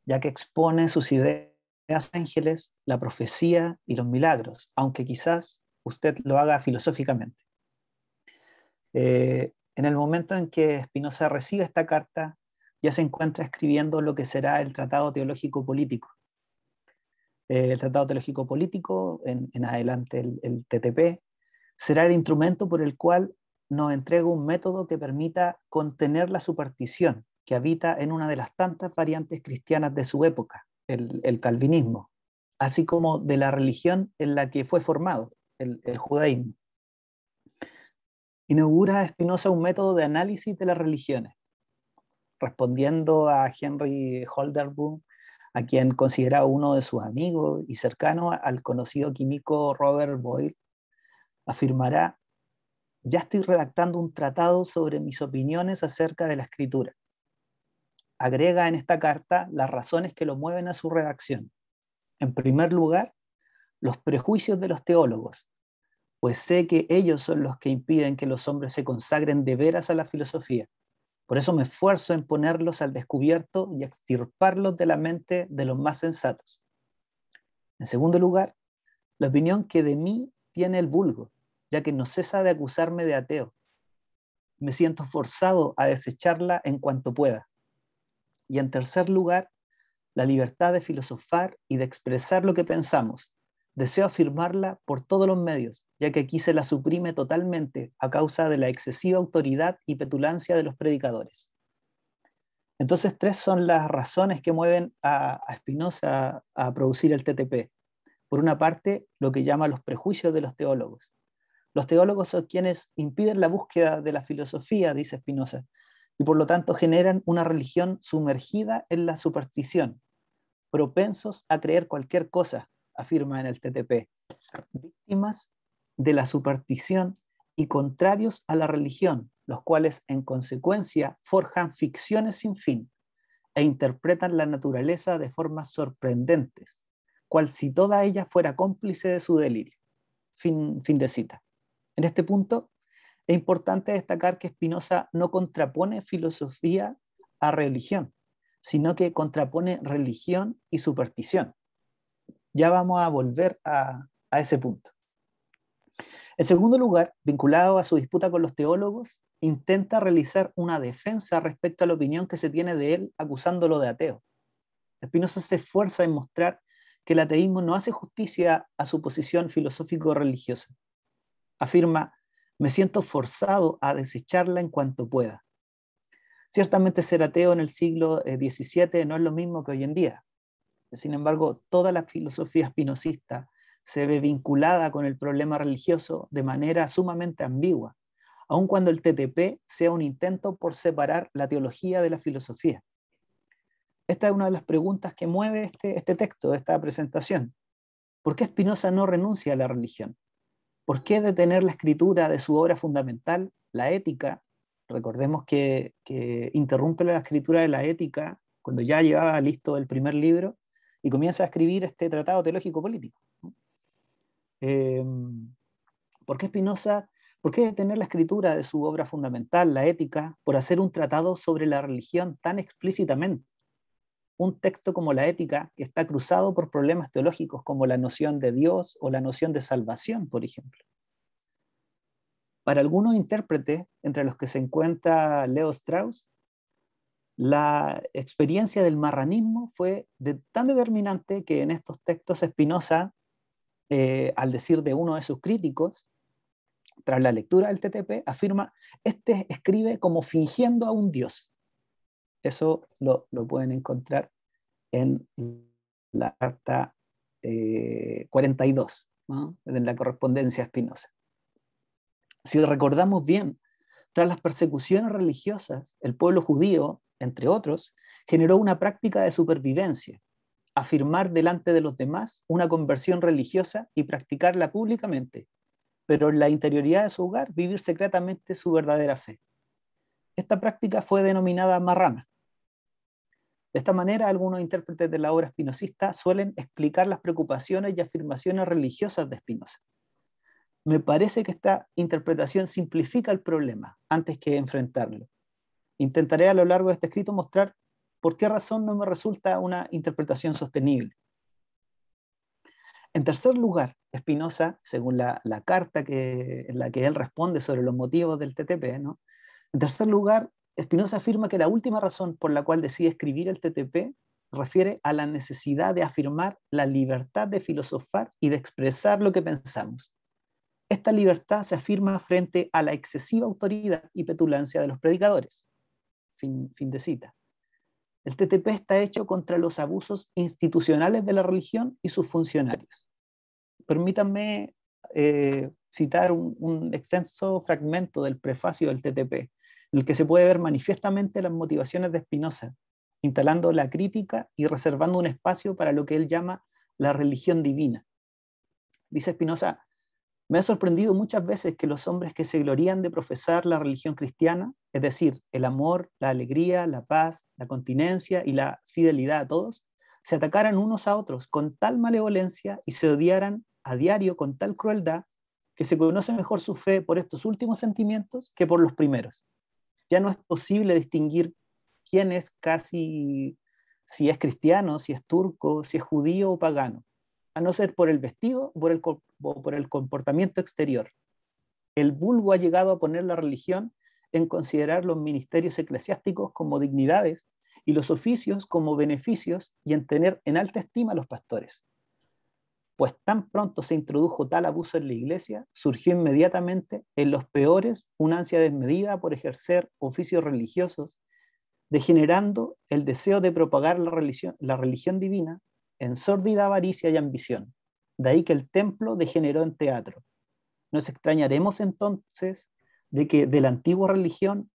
ya que expone sus ideas ángeles, la profecía y los milagros, aunque quizás usted lo haga filosóficamente. Eh, en el momento en que Spinoza recibe esta carta, ya se encuentra escribiendo lo que será el Tratado Teológico Político. Eh, el Tratado Teológico Político, en, adelante el, TTP, será el instrumento por el cual nos entrega un método que permita contener la superstición que habita en una de las tantas variantes cristianas de su época, el, calvinismo, así como de la religión en la que fue formado, el judaísmo inaugura Spinoza un método de análisis de las religiones, respondiendo a Henry Holderboom, a quien considera uno de sus amigos y cercano al conocido químico Robert Boyle, afirmará, ya estoy redactando un tratado sobre mis opiniones acerca de la escritura. Agrega en esta carta las razones que lo mueven a su redacción. En primer lugar, los prejuicios de los teólogos, pues sé que ellos son los que impiden que los hombres se consagren de veras a la filosofía. Por eso me esfuerzo en ponerlos al descubierto y extirparlos de la mente de los más sensatos. En segundo lugar, la opinión que de mí tiene el vulgo, ya que no cesa de acusarme de ateo. Me siento forzado a desecharla en cuanto pueda. Y en tercer lugar, la libertad de filosofar y de expresar lo que pensamos. Deseo afirmarla por todos los medios, ya que aquí se la suprime totalmente a causa de la excesiva autoridad y petulancia de los predicadores. Entonces, tres son las razones que mueven a, a Spinoza a, producir el TTP. Por una parte, lo que llama los prejuicios de los teólogos. Los teólogos son quienes impiden la búsqueda de la filosofía, dice Spinoza, y por lo tanto generan una religión sumergida en la superstición, propensos a creer cualquier cosa, afirma en el TTP, víctimas de la superstición y contrarios a la religión, los cuales en consecuencia forjan ficciones sin fin e interpretan la naturaleza de formas sorprendentes, cual si toda ella fuera cómplice de su delirio. Fin, de cita. En este punto, es importante destacar que Spinoza no contrapone filosofía a religión, sino que contrapone religión y superstición. Ya vamos a volver a ese punto. En segundo lugar, vinculado a su disputa con los teólogos, intenta realizar una defensa respecto a la opinión que se tiene de él acusándolo de ateo. Espinosa se esfuerza en mostrar que el ateísmo no hace justicia a su posición filosófico-religiosa. Afirma, me siento forzado a desecharla en cuanto pueda. Ciertamente ser ateo en el siglo XVII eh, no es lo mismo que hoy en día. Sin embargo, toda la filosofía espinosista se ve vinculada con el problema religioso de manera sumamente ambigua, aun cuando el TTP sea un intento por separar la teología de la filosofía. Esta es una de las preguntas que mueve este, este texto, esta presentación. ¿Por qué Spinoza no renuncia a la religión? ¿Por qué detener la escritura de su obra fundamental, la ética? Recordemos que interrumpe la escritura de la ética cuando ya llevaba listo el primer libro y comienza a escribir este tratado teológico político. Eh, ¿Por qué Spinoza? ¿Por qué detener la escritura de su obra fundamental, la ética, por hacer un tratado sobre la religión tan explícitamente? Un texto como la ética que está cruzado por problemas teológicos como la noción de Dios o la noción de salvación, por ejemplo. Para algunos intérpretes, entre los que se encuentra Leo Strauss, la experiencia del marranismo fue tan determinante que en estos textos Spinoza eh, al decir de uno de sus críticos, tras la lectura del TTP, afirma, este escribe como fingiendo a un dios. Eso lo, pueden encontrar en la carta 42, eh, en la correspondencia a Spinoza. Si recordamos bien, tras las persecuciones religiosas, el pueblo judío, entre otros, generó una práctica de supervivencia afirmar delante de los demás una conversión religiosa y practicarla públicamente, pero en la interioridad de su hogar vivir secretamente su verdadera fe. Esta práctica fue denominada marrana. De esta manera, algunos intérpretes de la obra espinosista suelen explicar las preocupaciones y afirmaciones religiosas de Spinoza. Me parece que esta interpretación simplifica el problema antes que enfrentarlo. Intentaré a lo largo de este escrito mostrar ¿Por qué razón no me resulta una interpretación sostenible? En tercer lugar, Spinoza, según la, carta que, en la que él responde sobre los motivos del TTP, en tercer lugar, Spinoza afirma que la última razón por la cual decide escribir el TTP refiere a la necesidad de afirmar la libertad de filosofar y de expresar lo que pensamos. Esta libertad se afirma frente a la excesiva autoridad y petulancia de los predicadores. fin de cita. El TTP está hecho contra los abusos institucionales de la religión y sus funcionarios. Permítanme eh, citar un, extenso fragmento del prefacio del TTP, en el que se puede ver manifiestamente las motivaciones de Spinoza, instalando la crítica y reservando un espacio para lo que él llama la religión divina. Dice Spinoza, me ha sorprendido muchas veces que los hombres que se glorían de profesar la religión cristiana, es decir, el amor, la alegría, la paz, la continencia y la fidelidad a todos, se atacaran unos a otros con tal malevolencia y se odiaran a diario con tal crueldad que se conoce mejor su fe por estos últimos sentimientos que por los primeros. Ya no es posible distinguir quién es casi, si es cristiano, si es turco, si es judío o pagano a no ser por el vestido por el, o por el comportamiento exterior. El vulgo ha llegado a poner la religión en considerar los ministerios eclesiásticos como dignidades y los oficios como beneficios y en tener en alta estima a los pastores. Pues tan pronto se introdujo tal abuso en la iglesia, surgió inmediatamente en los peores una ansia desmedida por ejercer oficios religiosos, degenerando el deseo de propagar la religión, la religión divina en sórdida avaricia y ambición. De ahí que el templo degeneró en teatro. Nos extrañaremos entonces de que de la antigua religión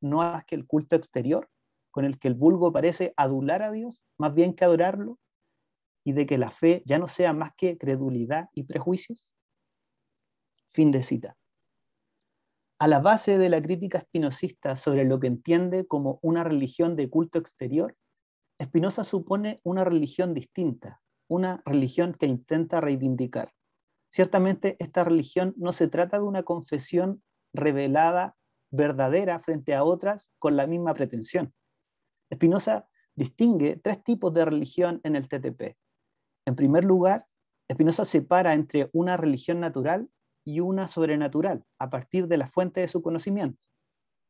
no hagas que el culto exterior, con el que el vulgo parece adular a Dios, más bien que adorarlo, y de que la fe ya no sea más que credulidad y prejuicios? Fin de cita. A la base de la crítica espinosista sobre lo que entiende como una religión de culto exterior Spinoza supone una religión distinta, una religión que intenta reivindicar. Ciertamente esta religión no se trata de una confesión revelada, verdadera, frente a otras con la misma pretensión. Spinoza distingue tres tipos de religión en el TTP. En primer lugar, Spinoza separa entre una religión natural y una sobrenatural a partir de la fuente de su conocimiento.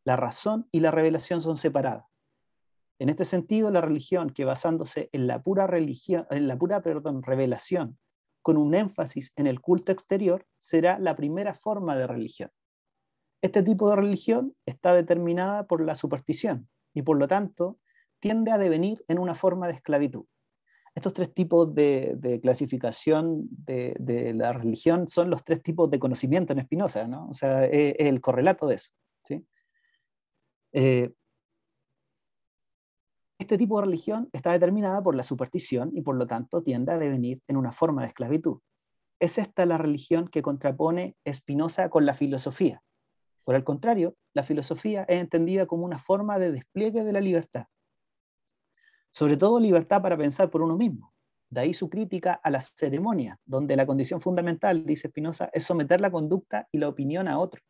La razón y la revelación son separadas. En este sentido, la religión que basándose en la pura, religión, en la pura perdón, revelación, con un énfasis en el culto exterior, será la primera forma de religión. Este tipo de religión está determinada por la superstición y por lo tanto tiende a devenir en una forma de esclavitud. Estos tres tipos de, clasificación de, la religión son los tres tipos de conocimiento en Spinoza, O sea, es, el correlato de eso. ¿sí? Eh, este tipo de religión está determinada por la superstición y por lo tanto tiende a devenir en una forma de esclavitud. Es esta la religión que contrapone Spinoza con la filosofía. Por el contrario, la filosofía es entendida como una forma de despliegue de la libertad. Sobre todo libertad para pensar por uno mismo. De ahí su crítica a la ceremonia, donde la condición fundamental, dice Spinoza, es someter la conducta y la opinión a otro.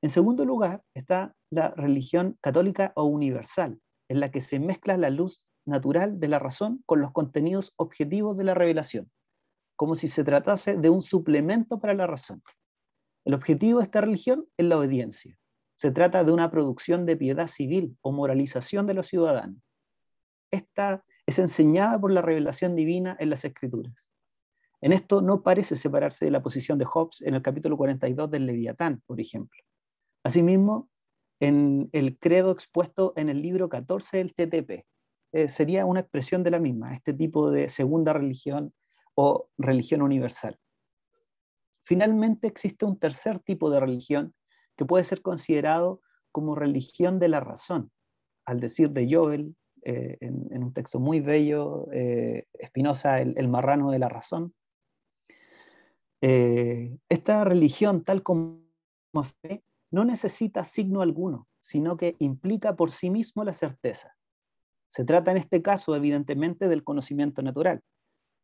En segundo lugar está la religión católica o universal, en la que se mezcla la luz natural de la razón con los contenidos objetivos de la revelación, como si se tratase de un suplemento para la razón. El objetivo de esta religión es la obediencia. Se trata de una producción de piedad civil o moralización de los ciudadanos. Esta es enseñada por la revelación divina en las Escrituras. En esto no parece separarse de la posición de Hobbes en el capítulo 42 del Leviatán, por ejemplo. Asimismo, en el credo expuesto en el libro 14 del TTP. Eh, sería una expresión de la misma, este tipo de segunda religión o religión universal. Finalmente existe un tercer tipo de religión que puede ser considerado como religión de la razón, al decir de Joel, eh, en, un texto muy bello, Espinosa, eh, el, marrano de la razón. esta religión, tal como no necesita signo alguno, sino que implica por sí mismo la certeza. Se trata en este caso, evidentemente, del conocimiento natural,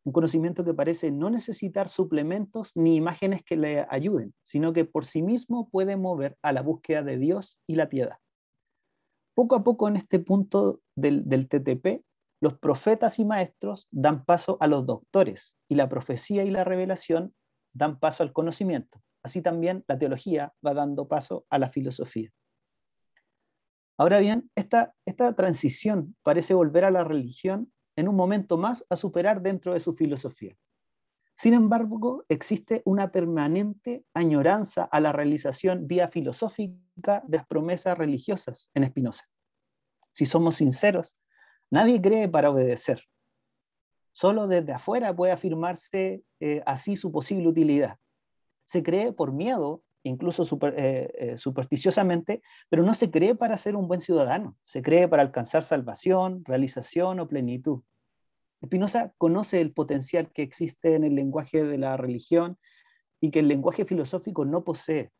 un conocimiento que parece no necesitar suplementos ni imágenes que le ayuden, sino que por sí mismo puede mover a la búsqueda de Dios y la piedad. Poco a poco en este punto del, TTP, los profetas y maestros dan paso a los doctores y la profecía y la revelación dan paso al conocimiento. Así también la teología va dando paso a la filosofía. Ahora bien, esta, esta transición parece volver a la religión en un momento más a superar dentro de su filosofía. Sin embargo, existe una permanente añoranza a la realización vía filosófica de las promesas religiosas en Spinoza. Si somos sinceros, nadie cree para obedecer. Solo desde afuera puede afirmarse eh, así su posible utilidad se cree por miedo, incluso eh, eh, supersticiosamente, pero no se cree para ser un buen ciudadano, se cree para alcanzar salvación, realización o plenitud. Spinoza conoce el potencial que existe en el lenguaje de la religión y que el lenguaje filosófico no posee.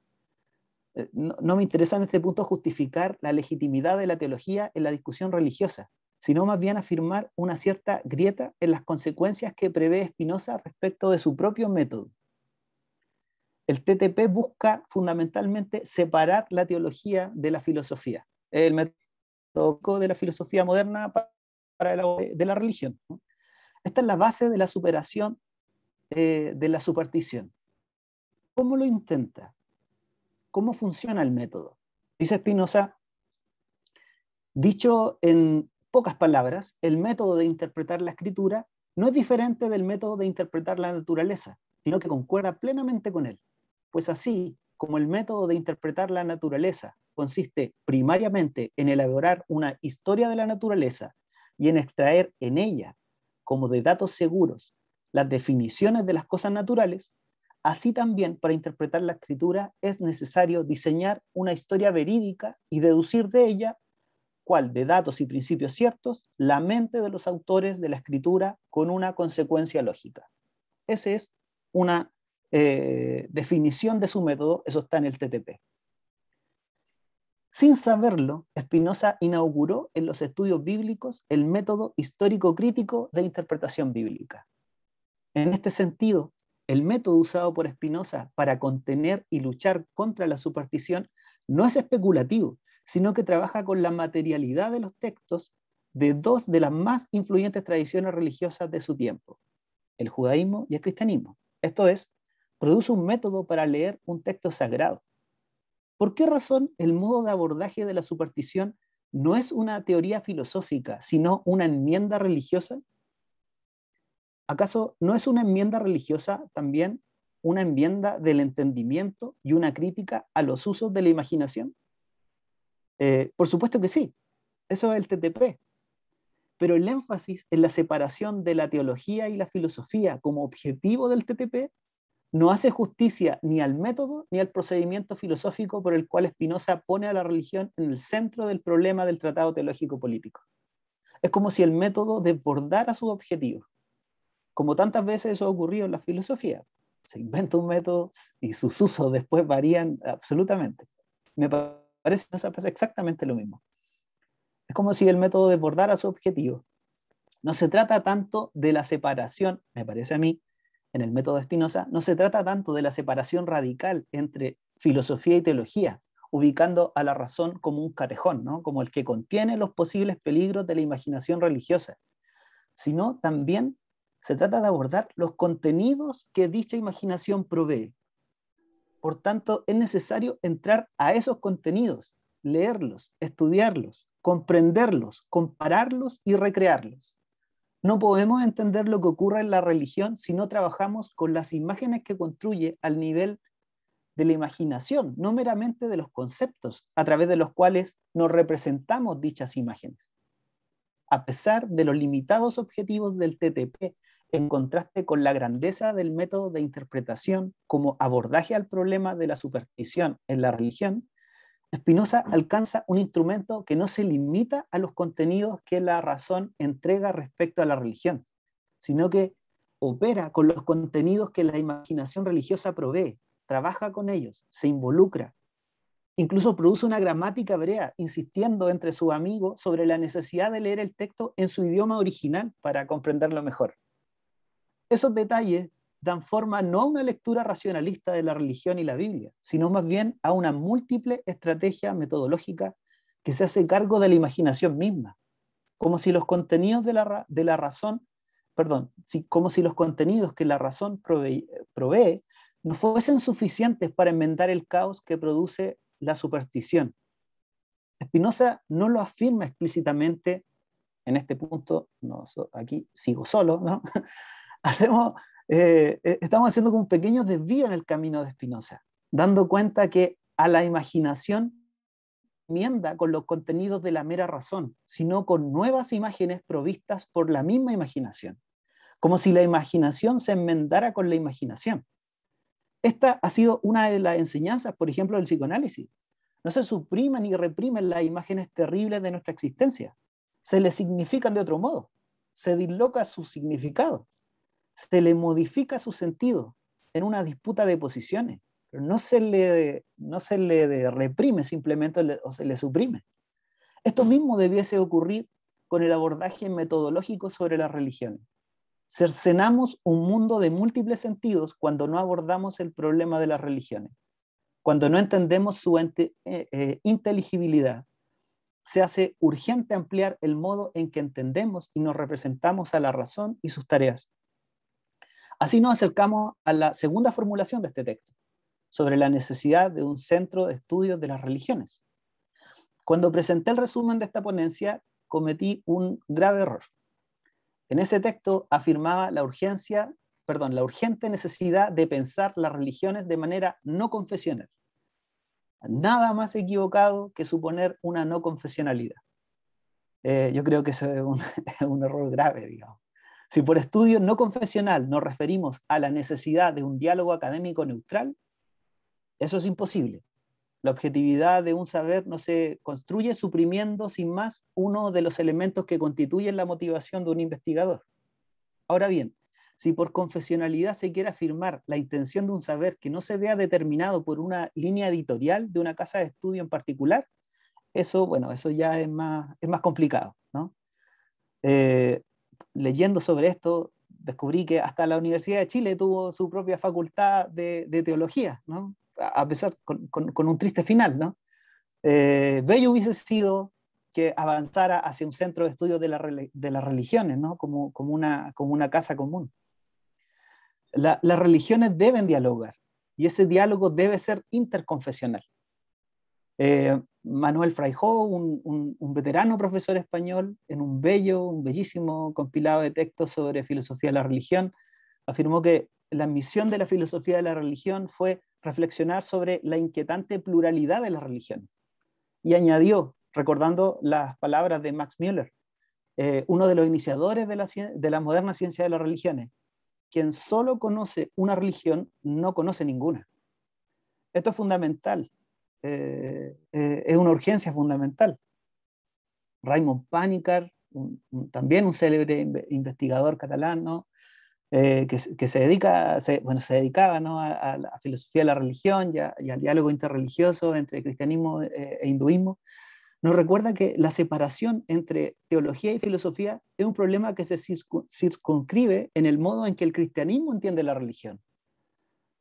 Eh, no, no, me interesa en este punto justificar la legitimidad de la teología en la discusión religiosa, sino más bien afirmar una cierta grieta en las consecuencias que prevé Spinoza respecto de su propio método el TTP busca fundamentalmente separar la teología de la filosofía, el método de la filosofía moderna para la, de la religión. Esta es la base de la superación eh, de la superstición. ¿Cómo lo intenta? ¿Cómo funciona el método? Dice Spinoza, dicho en pocas palabras, el método de interpretar la escritura no es diferente del método de interpretar la naturaleza, sino que concuerda plenamente con él. Pues así como el método de interpretar la naturaleza consiste primariamente en elaborar una historia de la naturaleza y en extraer en ella, como de datos seguros, las definiciones de las cosas naturales, así también para interpretar la escritura es necesario diseñar una historia verídica y deducir de ella cual de datos y principios ciertos la mente de los autores de la escritura con una consecuencia lógica. ese es una eh, definición de su método, eso está en el TTP. Sin saberlo, Spinoza inauguró en los estudios bíblicos el método histórico-crítico de interpretación bíblica. En este sentido, el método usado por Spinoza para contener y luchar contra la superstición no es especulativo, sino que trabaja con la materialidad de los textos de dos de las más influyentes tradiciones religiosas de su tiempo, el judaísmo y el cristianismo, esto es produce un método para leer un texto sagrado. ¿Por qué razón el modo de abordaje de la superstición no es una teoría filosófica, sino una enmienda religiosa? ¿Acaso no es una enmienda religiosa también una enmienda del entendimiento y una crítica a los usos de la imaginación? Eh, por supuesto que sí, eso es el TTP. Pero el énfasis en la separación de la teología y la filosofía como objetivo del TTP no hace justicia ni al método ni al procedimiento filosófico por el cual Spinoza pone a la religión en el centro del problema del tratado teológico político. Es como si el método desbordara su objetivo, como tantas veces eso ha ocurrido en la filosofía. Se inventa un método y sus usos después varían absolutamente. Me parece que pasa exactamente lo mismo. Es como si el método desbordara su objetivo. No se trata tanto de la separación, me parece a mí, en el método de Spinoza, no se trata tanto de la separación radical entre filosofía y teología, ubicando a la razón como un catejón, ¿no? como el que contiene los posibles peligros de la imaginación religiosa, sino también se trata de abordar los contenidos que dicha imaginación provee. Por tanto, es necesario entrar a esos contenidos, leerlos, estudiarlos, comprenderlos, compararlos y recrearlos. No podemos entender lo que ocurre en la religión si no trabajamos con las imágenes que construye al nivel de la imaginación, no meramente de los conceptos a través de los cuales nos representamos dichas imágenes. A pesar de los limitados objetivos del TTP, en contraste con la grandeza del método de interpretación como abordaje al problema de la superstición en la religión, Spinoza alcanza un instrumento que no se limita a los contenidos que la razón entrega respecto a la religión, sino que opera con los contenidos que la imaginación religiosa provee, trabaja con ellos, se involucra. Incluso produce una gramática brea insistiendo entre sus amigos sobre la necesidad de leer el texto en su idioma original para comprenderlo mejor. Esos detalles dan forma no a una lectura racionalista de la religión y la Biblia, sino más bien a una múltiple estrategia metodológica que se hace cargo de la imaginación misma, como si los contenidos de la, de la razón, perdón, si, como si los contenidos que la razón provee, no fuesen suficientes para enmendar el caos que produce la superstición. Spinoza no lo afirma explícitamente, en este punto, no, aquí sigo solo, ¿no? Hacemos, eh, eh, estamos haciendo como un pequeño desvío en el camino de Spinoza, dando cuenta que a la imaginación enmienda con los contenidos de la mera razón, sino con nuevas imágenes provistas por la misma imaginación, como si la imaginación se enmendara con la imaginación. Esta ha sido una de las enseñanzas, por ejemplo, del psicoanálisis. No se supriman ni reprimen las imágenes terribles de nuestra existencia, se les significan de otro modo, se disloca su significado se le modifica su sentido en una disputa de posiciones, pero no se le, no se le reprime simplemente o se le suprime. Esto mismo debiese ocurrir con el abordaje metodológico sobre las religiones. Cercenamos un mundo de múltiples sentidos cuando no abordamos el problema de las religiones, cuando no entendemos su eh, eh, inteligibilidad. Se hace urgente ampliar el modo en que entendemos y nos representamos a la razón y sus tareas, Así nos acercamos a la segunda formulación de este texto, sobre la necesidad de un centro de estudios de las religiones. Cuando presenté el resumen de esta ponencia, cometí un grave error. En ese texto afirmaba la urgencia, perdón, la urgente necesidad de pensar las religiones de manera no confesional. Nada más equivocado que suponer una no confesionalidad. Eh, yo creo que eso es un, un error grave, digamos. Si por estudio no confesional nos referimos a la necesidad de un diálogo académico neutral, eso es imposible. La objetividad de un saber no se construye suprimiendo sin más uno de los elementos que constituyen la motivación de un investigador. Ahora bien, si por confesionalidad se quiere afirmar la intención de un saber que no se vea determinado por una línea editorial de una casa de estudio en particular, eso, bueno, eso ya es más, es más complicado. ¿no? Eh, leyendo sobre esto, descubrí que hasta la Universidad de Chile tuvo su propia facultad de, teología, ¿no? a pesar con, con, un triste final. ¿no? Eh, bello hubiese sido que avanzara hacia un centro de estudio de, de, las religiones, ¿no? como, como, una, como una casa común. las religiones deben dialogar y ese diálogo debe ser interconfesional. Eh, Manuel Fraijó, un, veterano profesor español, en un bello, un bellísimo compilado de textos sobre filosofía de la religión, afirmó que la misión de la filosofía de la religión fue reflexionar sobre la inquietante pluralidad de las religiones. Y añadió, recordando las palabras de Max Müller, eh, uno de los iniciadores de la moderna ciencia de las religiones, quien solo conoce una religión no conoce ninguna. Esto es fundamental, eh, eh, es una urgencia fundamental. Raymond Panikar, también un célebre investigador catalán, eh, que, se, dedica, bueno, se dedicaba a, la filosofía de la religión y, al diálogo interreligioso entre cristianismo e hinduismo, nos recuerda que la separación entre teología y filosofía es un problema que se circunscribe en el modo en que el cristianismo entiende la religión.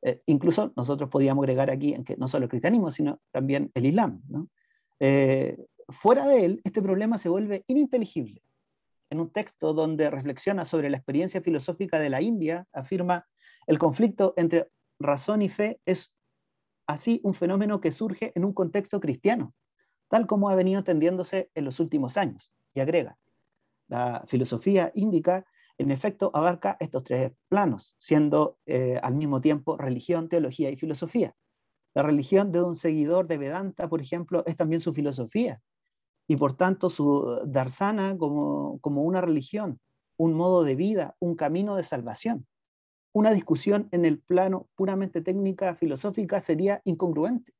Eh, incluso nosotros podíamos agregar aquí en que no solo el cristianismo, sino también el islam. Eh, fuera de él, este problema se vuelve ininteligible. En un texto donde reflexiona sobre la experiencia filosófica de la India, afirma, el conflicto entre razón y fe es así un fenómeno que surge en un contexto cristiano, tal como ha venido tendiéndose en los últimos años. Y agrega, la filosofía indica en efecto abarca estos tres planos, siendo eh, al mismo tiempo religión, teología y filosofía. La religión de un seguidor de Vedanta, por ejemplo, es también su filosofía y por tanto su darsana como, una religión, un modo de vida, un camino de salvación. Una discusión en el plano puramente técnica filosófica sería incongruente.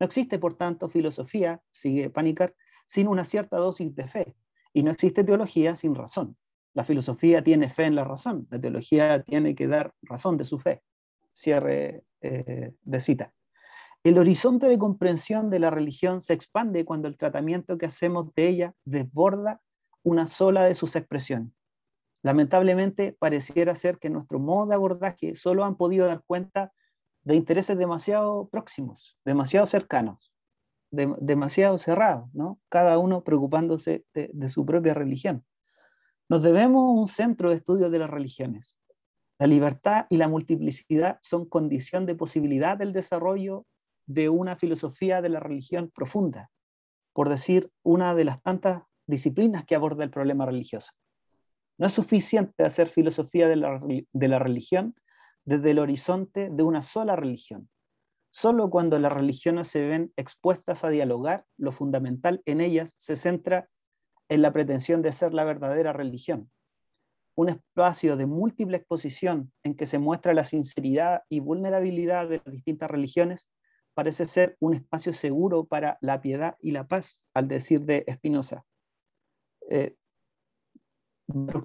No existe, por tanto, filosofía, sigue Panikar, sin una cierta dosis de fe, y no existe teología sin razón. La filosofía tiene fe en la razón, la teología tiene que dar razón de su fe. Cierre eh, de cita. El horizonte de comprensión de la religión se expande cuando el tratamiento que hacemos de ella desborda una sola de sus expresiones. Lamentablemente, pareciera ser que nuestro modo de abordaje solo han podido dar cuenta de intereses demasiado próximos, demasiado cercanos, demasiado cerrados, ¿no? cada uno preocupándose de su propia religión. Nos debemos un centro de estudio de las religiones. La libertad y la multiplicidad son condición de posibilidad del desarrollo de una filosofía de la religión profunda, por decir, una de las tantas disciplinas que aborda el problema religioso. No es suficiente hacer filosofía de la, de la religión desde el horizonte de una sola religión. Solo cuando las religiones se ven expuestas a dialogar, lo fundamental en ellas se centra en la pretensión de ser la verdadera religión. Un espacio de múltiple exposición en que se muestra la sinceridad y vulnerabilidad de las distintas religiones parece ser un espacio seguro para la piedad y la paz, al decir de Spinoza. Eh,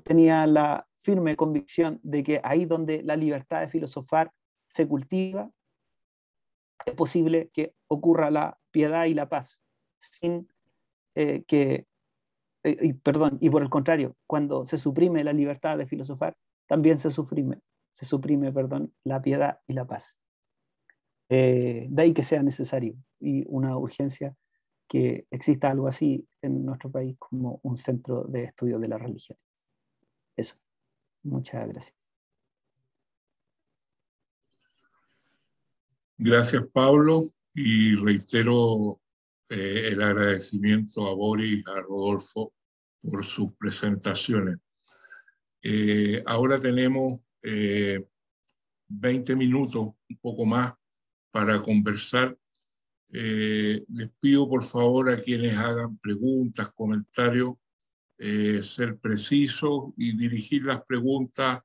tenía la firme convicción de que ahí donde la libertad de filosofar se cultiva, es posible que ocurra la piedad y la paz, sin eh, que eh, y, perdón, y por el contrario, cuando se suprime la libertad de filosofar, también se suprime, se suprime perdón, la piedad y la paz. Eh, de ahí que sea necesario y una urgencia que exista algo así en nuestro país como un centro de estudio de la religión. Eso. Muchas gracias. Gracias, Pablo, y reitero eh, el agradecimiento a Boris, a Rodolfo por sus presentaciones. Eh, ahora tenemos 20 eh, minutos, un poco más, para conversar. Eh, les pido por favor a quienes hagan preguntas, comentarios, ser precisos y dirigir las preguntas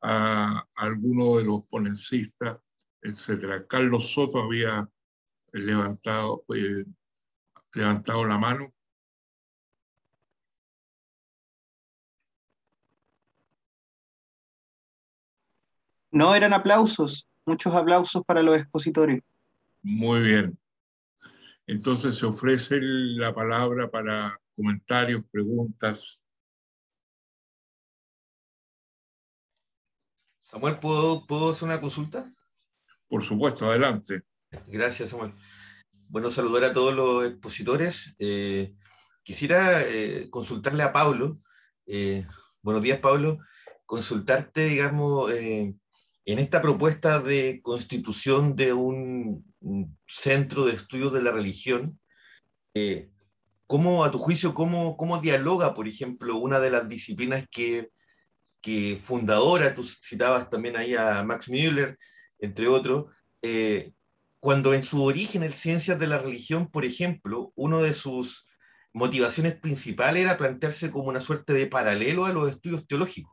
a, alguno de los ponencistas, etcétera. Carlos Soto había levantado, levantado la mano. No, eran aplausos, muchos aplausos para los expositores. Muy bien. Entonces se ofrece la palabra para comentarios, preguntas. Samuel, ¿puedo, hacer una consulta? Por supuesto, adelante. Gracias, Samuel. Bueno, saludar a todos los expositores. Eh, quisiera eh, consultarle a Pablo. Eh, buenos días, Pablo. Consultarte, digamos, en esta propuesta de constitución de un, centro de estudios de la religión, eh, ¿cómo, a tu juicio, cómo, cómo, dialoga, por ejemplo, una de las disciplinas que, fundadora, tú citabas también ahí a Max Müller, entre otros, eh, cuando en su origen el Ciencias de la Religión, por ejemplo, una de sus motivaciones principales era plantearse como una suerte de paralelo a los estudios teológicos.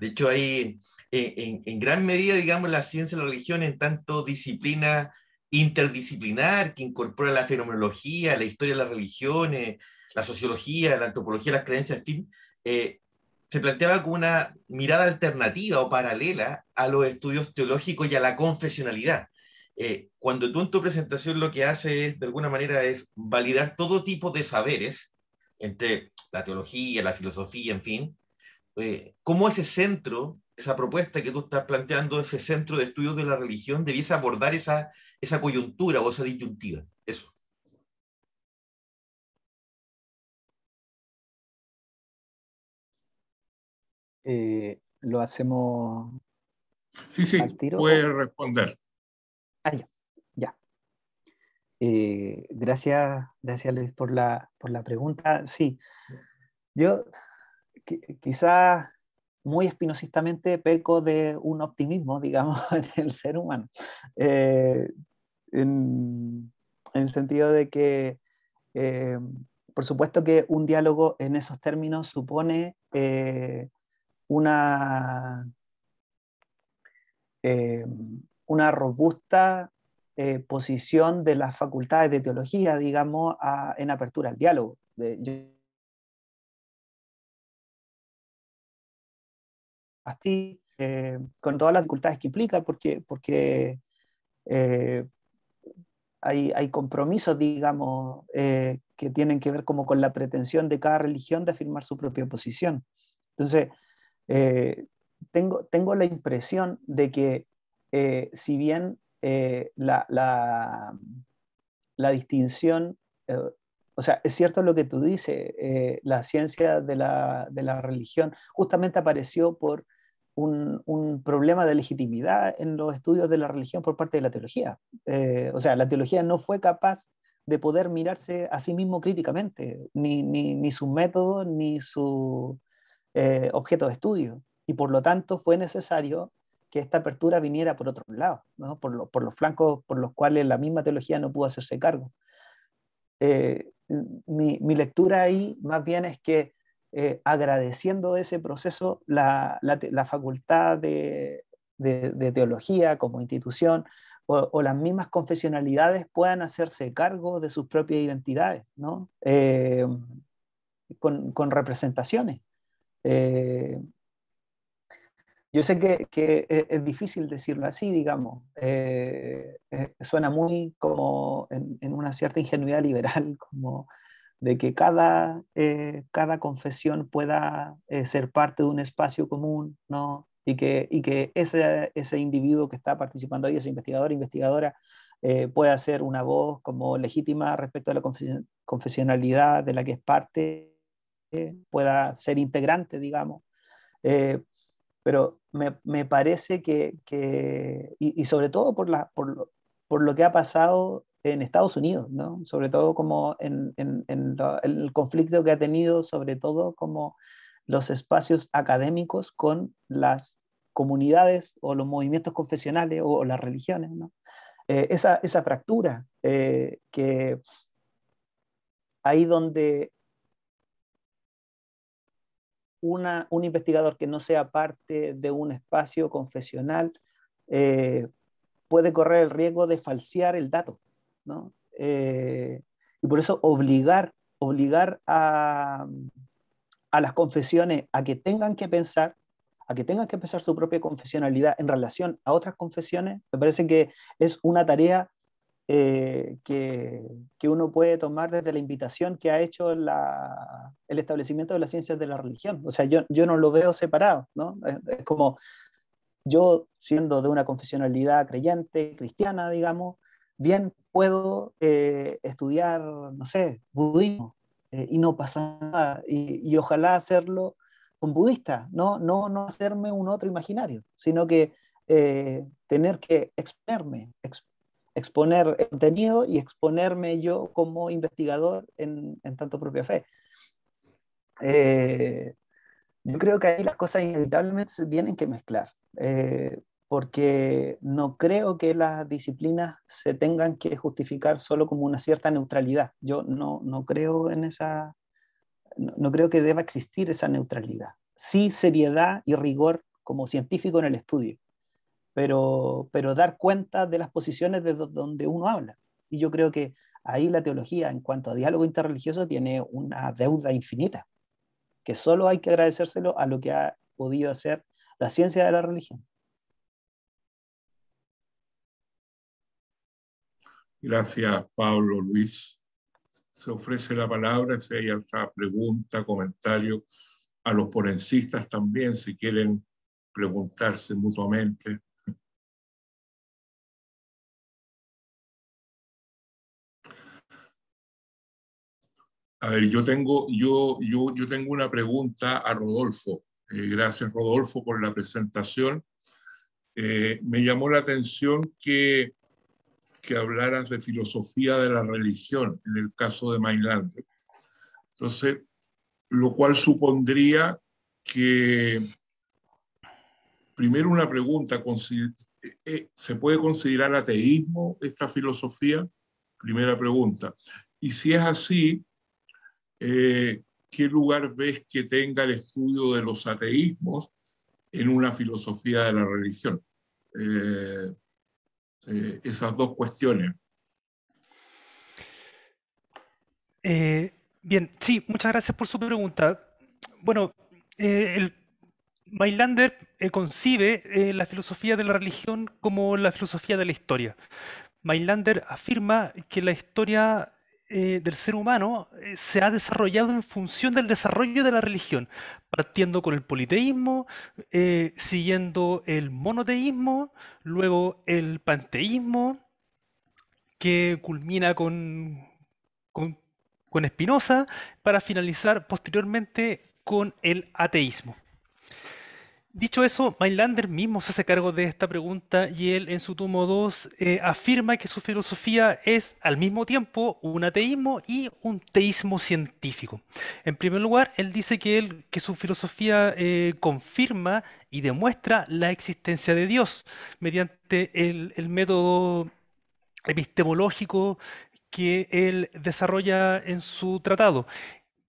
De hecho, ahí eh, en, gran medida, digamos, la ciencia de la religión en tanto disciplina interdisciplinar que incorpora la fenomenología, la historia de las religiones, la sociología, la antropología, las creencias, en fin, eh, se planteaba como una mirada alternativa o paralela a los estudios teológicos y a la confesionalidad. Eh, cuando tú en tu presentación lo que haces es, de alguna manera, es validar todo tipo de saberes, entre la teología, la filosofía, en fin, eh, cómo ese centro esa propuesta que tú estás planteando, ese centro de estudios de la religión, debiese abordar esa, esa coyuntura o esa disyuntiva. Eso. Eh, ¿Lo hacemos sí, sí, Puede responder. Ah, ya. ya. Eh, gracias, gracias Luis por la, por la pregunta. Sí, yo quizás muy espinosistamente peco de un optimismo, digamos, en el ser humano. Eh, en, el sentido de que, eh, por supuesto que un diálogo en esos términos supone eh, una, una robusta posición de las facultades de teología, digamos, en apertura al diálogo. De, Eh, con todas las dificultades que implica, porque, porque eh, hay, hay, compromisos, digamos, eh, que tienen que ver como con la pretensión de cada religión de afirmar su propia posición. Entonces, tengo, tengo la impresión de que si bien la, distinción o sea, es cierto lo que tú dices, la ciencia de la, religión justamente apareció por un, problema de legitimidad en los estudios de la religión por parte de la teología. Eh, o sea, la teología no fue capaz de poder mirarse a sí mismo críticamente, ni, ni, su método, ni su eh, objeto de estudio. Y por lo tanto fue necesario que esta apertura viniera por otro lado, por, los flancos por los cuales la misma teología no pudo hacerse cargo. Eh, mi, mi, lectura ahí más bien es que eh, agradeciendo ese proceso la, facultad de, teología como institución o, las mismas confesionalidades puedan hacerse cargo de sus propias identidades, ¿no? Eh, con, representaciones. Eh, yo sé que, es difícil decirlo así, digamos, suena muy como en, en una cierta ingenuidad liberal, como de que cada, eh, cada confesión pueda eh, ser parte de un espacio común, ¿no? Y que, que ese, ese individuo que está participando ahí, ese investigador, investigadora, eh, pueda ser una voz como legítima respecto a la confesionalidad de la que es parte, pueda ser integrante, digamos. pero me, parece que, y, y, sobre todo por, la, por, por lo que ha pasado en Estados Unidos, ¿no? sobre todo como en, el conflicto que ha tenido, sobre todo como los espacios académicos con las comunidades o los movimientos confesionales o, las religiones. ¿no? Eh, esa, fractura eh, que ahí donde una, un investigador que no sea parte de un espacio confesional eh, puede correr el riesgo de falsear el dato. Eh, y por eso obligar, obligar a, las confesiones a que tengan que pensar, a que tengan que pensar su propia confesionalidad en relación a otras confesiones, me parece que es una tarea eh, que, uno puede tomar desde la invitación que ha hecho el establecimiento de las ciencias de la religión. O sea, yo, yo no lo veo separado, ¿no? es como yo, siendo de una confesionalidad creyente, cristiana, digamos, bien puedo eh, estudiar, no sé, budismo eh, y no pasa nada. Y, ojalá hacerlo con budista, no, no, no hacerme un otro imaginario, sino que eh, tener que exponerme, exponer el contenido y exponerme yo como investigador en, en tanto propia fe. yo creo que ahí las cosas inevitablemente se tienen que mezclar. Eh, porque no creo que las disciplinas se tengan que justificar solo como una cierta neutralidad. Yo no, no creo en esa, no, creo que deba existir esa neutralidad. Sí seriedad y rigor como científico en el estudio, pero, pero dar cuenta de las posiciones de donde uno habla. Y yo creo que ahí la teología en cuanto a diálogo interreligioso tiene una deuda infinita, que solo hay que agradecérselo a lo que ha podido hacer la ciencia de la religión. Gracias, Pablo, Luis. Se ofrece la palabra, si hay alguna pregunta, comentario, a los ponencistas también, si quieren preguntarse mutuamente. A ver, yo tengo, yo, yo, yo tengo una pregunta a Rodolfo. Eh, gracias, Rodolfo, por la presentación. Eh, me llamó la atención que, hablaras de filosofía de la religión en el caso de Mainland. Entonces, lo cual supondría que, primero una pregunta, eh, ¿se puede considerar ateísmo esta filosofía? Primera pregunta. Y si es así, ¿Qué lugar ves que tenga el estudio de los ateísmos en una filosofía de la religión? Eh, eh, esas dos cuestiones. Eh, bien, sí, muchas gracias por su pregunta. Bueno, el Mailander concibe la filosofía de la religión como la filosofía de la historia. Mailander afirma que la historia eh, del ser humano eh, se ha desarrollado en función del desarrollo de la religión, partiendo con el politeísmo, eh, siguiendo el monoteísmo, luego el panteísmo, que culmina con, con, con Spinoza, para finalizar posteriormente con el ateísmo. Dicho eso, Mailander mismo se hace cargo de esta pregunta y él en su tomo 2 eh, afirma que su filosofía es al mismo tiempo un ateísmo y un teísmo científico. En primer lugar, él dice que, su filosofía eh, confirma y demuestra la existencia de Dios mediante el, método epistemológico que él desarrolla en su tratado,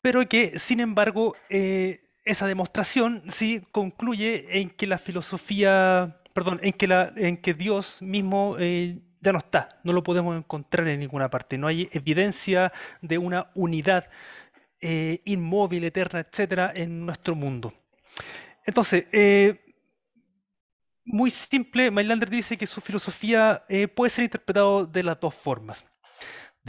pero que sin embargo... Eh, esa demostración sí concluye en que la filosofía, perdón, en que, en que Dios mismo eh, ya no está, no lo podemos encontrar en ninguna parte, no hay evidencia de una unidad eh, inmóvil, eterna, etcétera, en nuestro mundo. Entonces, eh, muy simple, Mailander dice que su filosofía puede ser interpretada de las dos formas.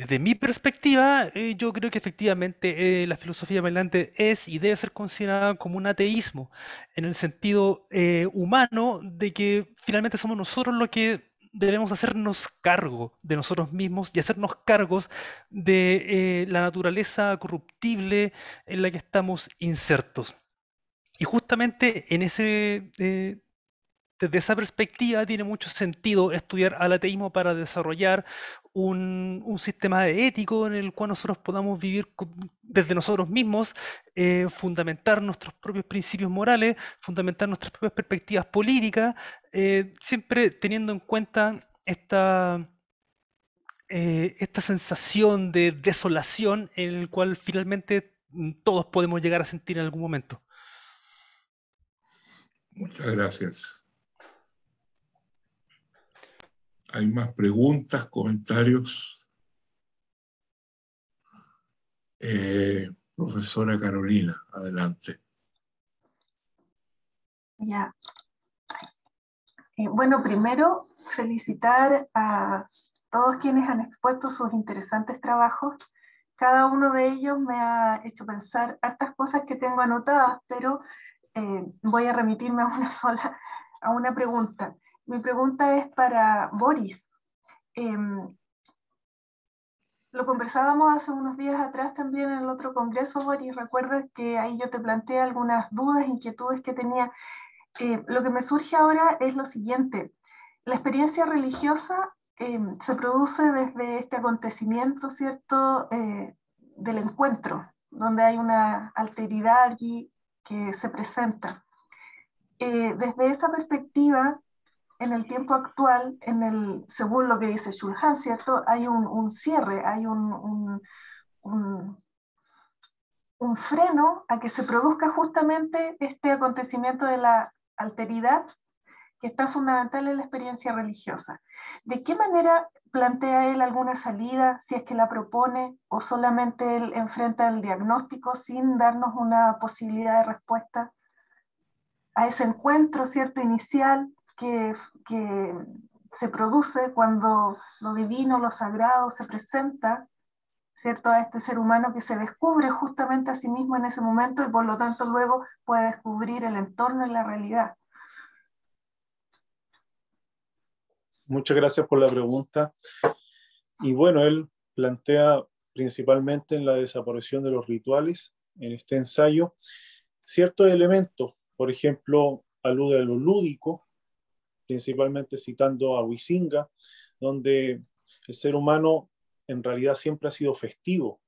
Desde mi perspectiva, eh, yo creo que efectivamente eh, la filosofía bailante es y debe ser considerada como un ateísmo, en el sentido eh, humano de que finalmente somos nosotros los que debemos hacernos cargo de nosotros mismos y hacernos cargos de la naturaleza corruptible en la que estamos insertos. Y justamente en ese desde esa perspectiva tiene mucho sentido estudiar al ateísmo para desarrollar un, un sistema ético en el cual nosotros podamos vivir desde nosotros mismos, eh, fundamentar nuestros propios principios morales, fundamentar nuestras propias perspectivas políticas, eh, siempre teniendo en cuenta esta, eh, esta sensación de desolación en el cual finalmente mm, todos podemos llegar a sentir en algún momento. Muchas gracias. Hay más preguntas, comentarios. Eh, profesora Carolina, adelante. Ya. Eh, bueno, primero felicitar a todos quienes han expuesto sus interesantes trabajos. Cada uno de ellos me ha hecho pensar hartas cosas que tengo anotadas, pero eh, voy a remitirme a una sola, a una pregunta. Mi pregunta es para Boris. Em, lo conversábamos hace unos días atrás también en el otro congreso, Boris. Recuerda que ahí yo te planteé algunas dudas, inquietudes que tenía. Eh, lo que me surge ahora es lo siguiente. La experiencia religiosa em, se produce desde este acontecimiento, ¿cierto?, eh, del encuentro, donde hay una alteridad allí que se presenta. Eh, desde esa perspectiva, en el tiempo actual, según lo que dice Shulhan, ¿cierto? Hay un, cierre, hay un, un freno a que se produzca justamente este acontecimiento de la alteridad que está fundamental en la experiencia religiosa. ¿De qué manera plantea él alguna salida, si es que la propone, o solamente él enfrenta el diagnóstico sin darnos una posibilidad de respuesta a ese encuentro, ¿cierto?, inicial que, se produce cuando lo divino, lo sagrado se presenta ¿cierto? a este ser humano que se descubre justamente a sí mismo en ese momento y por lo tanto luego puede descubrir el entorno y la realidad. Muchas gracias por la pregunta. Y bueno, él plantea principalmente en la desaparición de los rituales en este ensayo ciertos elementos, por ejemplo, alude a lo lúdico, principalmente citando a Huizinga, donde el ser humano en realidad siempre ha sido festivo.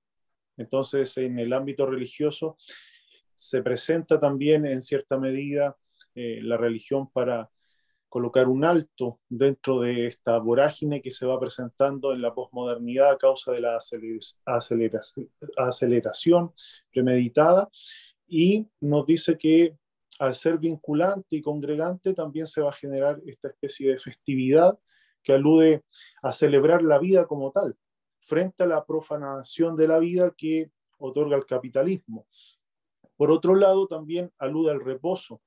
Entonces, en el ámbito religioso se presenta también en cierta medida eh, la religión para colocar un alto dentro de esta vorágine que se va presentando en la posmodernidad a causa de la aceleración premeditada y nos dice que al ser vinculante y congregante también se va a generar esta especie de festividad que alude a celebrar la vida como tal, frente a la profanación de la vida que otorga el capitalismo. Por otro lado, también alude al reposo.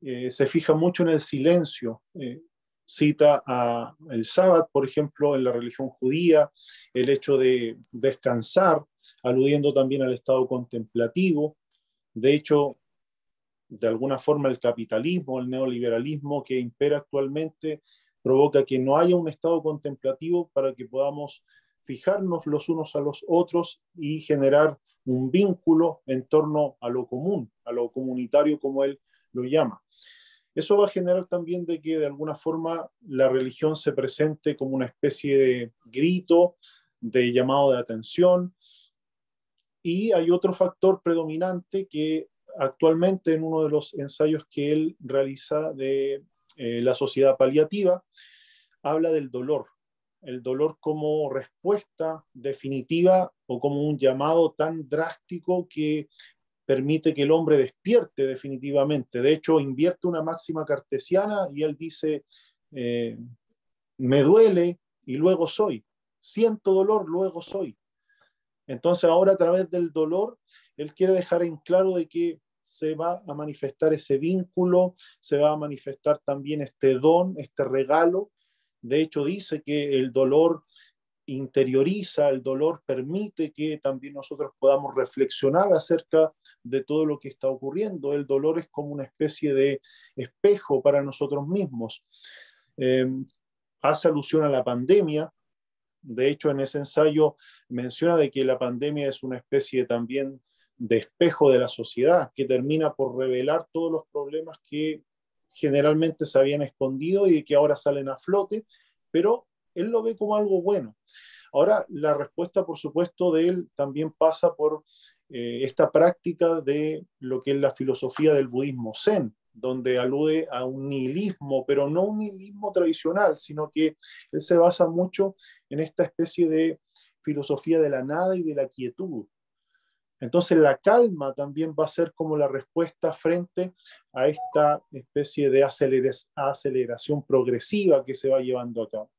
Eh, se fija mucho en el silencio. Eh, cita a el sábado, por ejemplo, en la religión judía, el hecho de descansar, aludiendo también al estado contemplativo. De hecho, de alguna forma el capitalismo, el neoliberalismo que impera actualmente, provoca que no haya un estado contemplativo para que podamos fijarnos los unos a los otros y generar un vínculo en torno a lo común, a lo comunitario como él lo llama. Eso va a generar también de que de alguna forma la religión se presente como una especie de grito, de llamado de atención. Y hay otro factor predominante que actualmente en uno de los ensayos que él realiza de eh, la sociedad paliativa, habla del dolor, el dolor como respuesta definitiva o como un llamado tan drástico que permite que el hombre despierte definitivamente. De hecho, invierte una máxima cartesiana y él dice, eh, me duele y luego soy, siento dolor, luego soy. Entonces ahora a través del dolor él quiere dejar en claro de que se va a manifestar ese vínculo, se va a manifestar también este don, este regalo. De hecho, dice que el dolor interioriza, el dolor permite que también nosotros podamos reflexionar acerca de todo lo que está ocurriendo. El dolor es como una especie de espejo para nosotros mismos. Em, hace alusión a la pandemia. De hecho, en ese ensayo menciona de que la pandemia es una especie también de espejo de la sociedad, que termina por revelar todos los problemas que generalmente se habían escondido y que ahora salen a flote, pero él lo ve como algo bueno. Ahora, la respuesta, por supuesto, de él también pasa por eh, esta práctica de lo que es la filosofía del budismo zen, donde alude a un nihilismo, pero no un nihilismo tradicional, sino que él se basa mucho en esta especie de filosofía de la nada y de la quietud, entonces la calma también va a ser como la respuesta frente a esta especie de aceleración progresiva que se va llevando a cabo.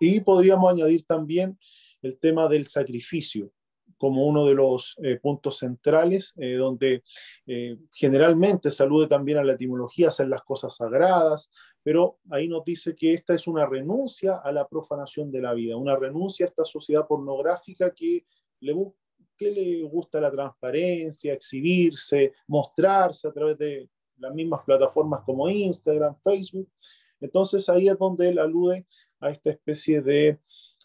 Y podríamos añadir también el tema del sacrificio como uno de los eh, puntos centrales, eh, donde eh, generalmente salude también a la etimología, hacer las cosas sagradas, pero ahí nos dice que esta es una renuncia a la profanación de la vida, una renuncia a esta sociedad pornográfica que le, que le gusta la transparencia, exhibirse, mostrarse a través de las mismas plataformas como Instagram, Facebook. Entonces ahí es donde él alude a esta especie de,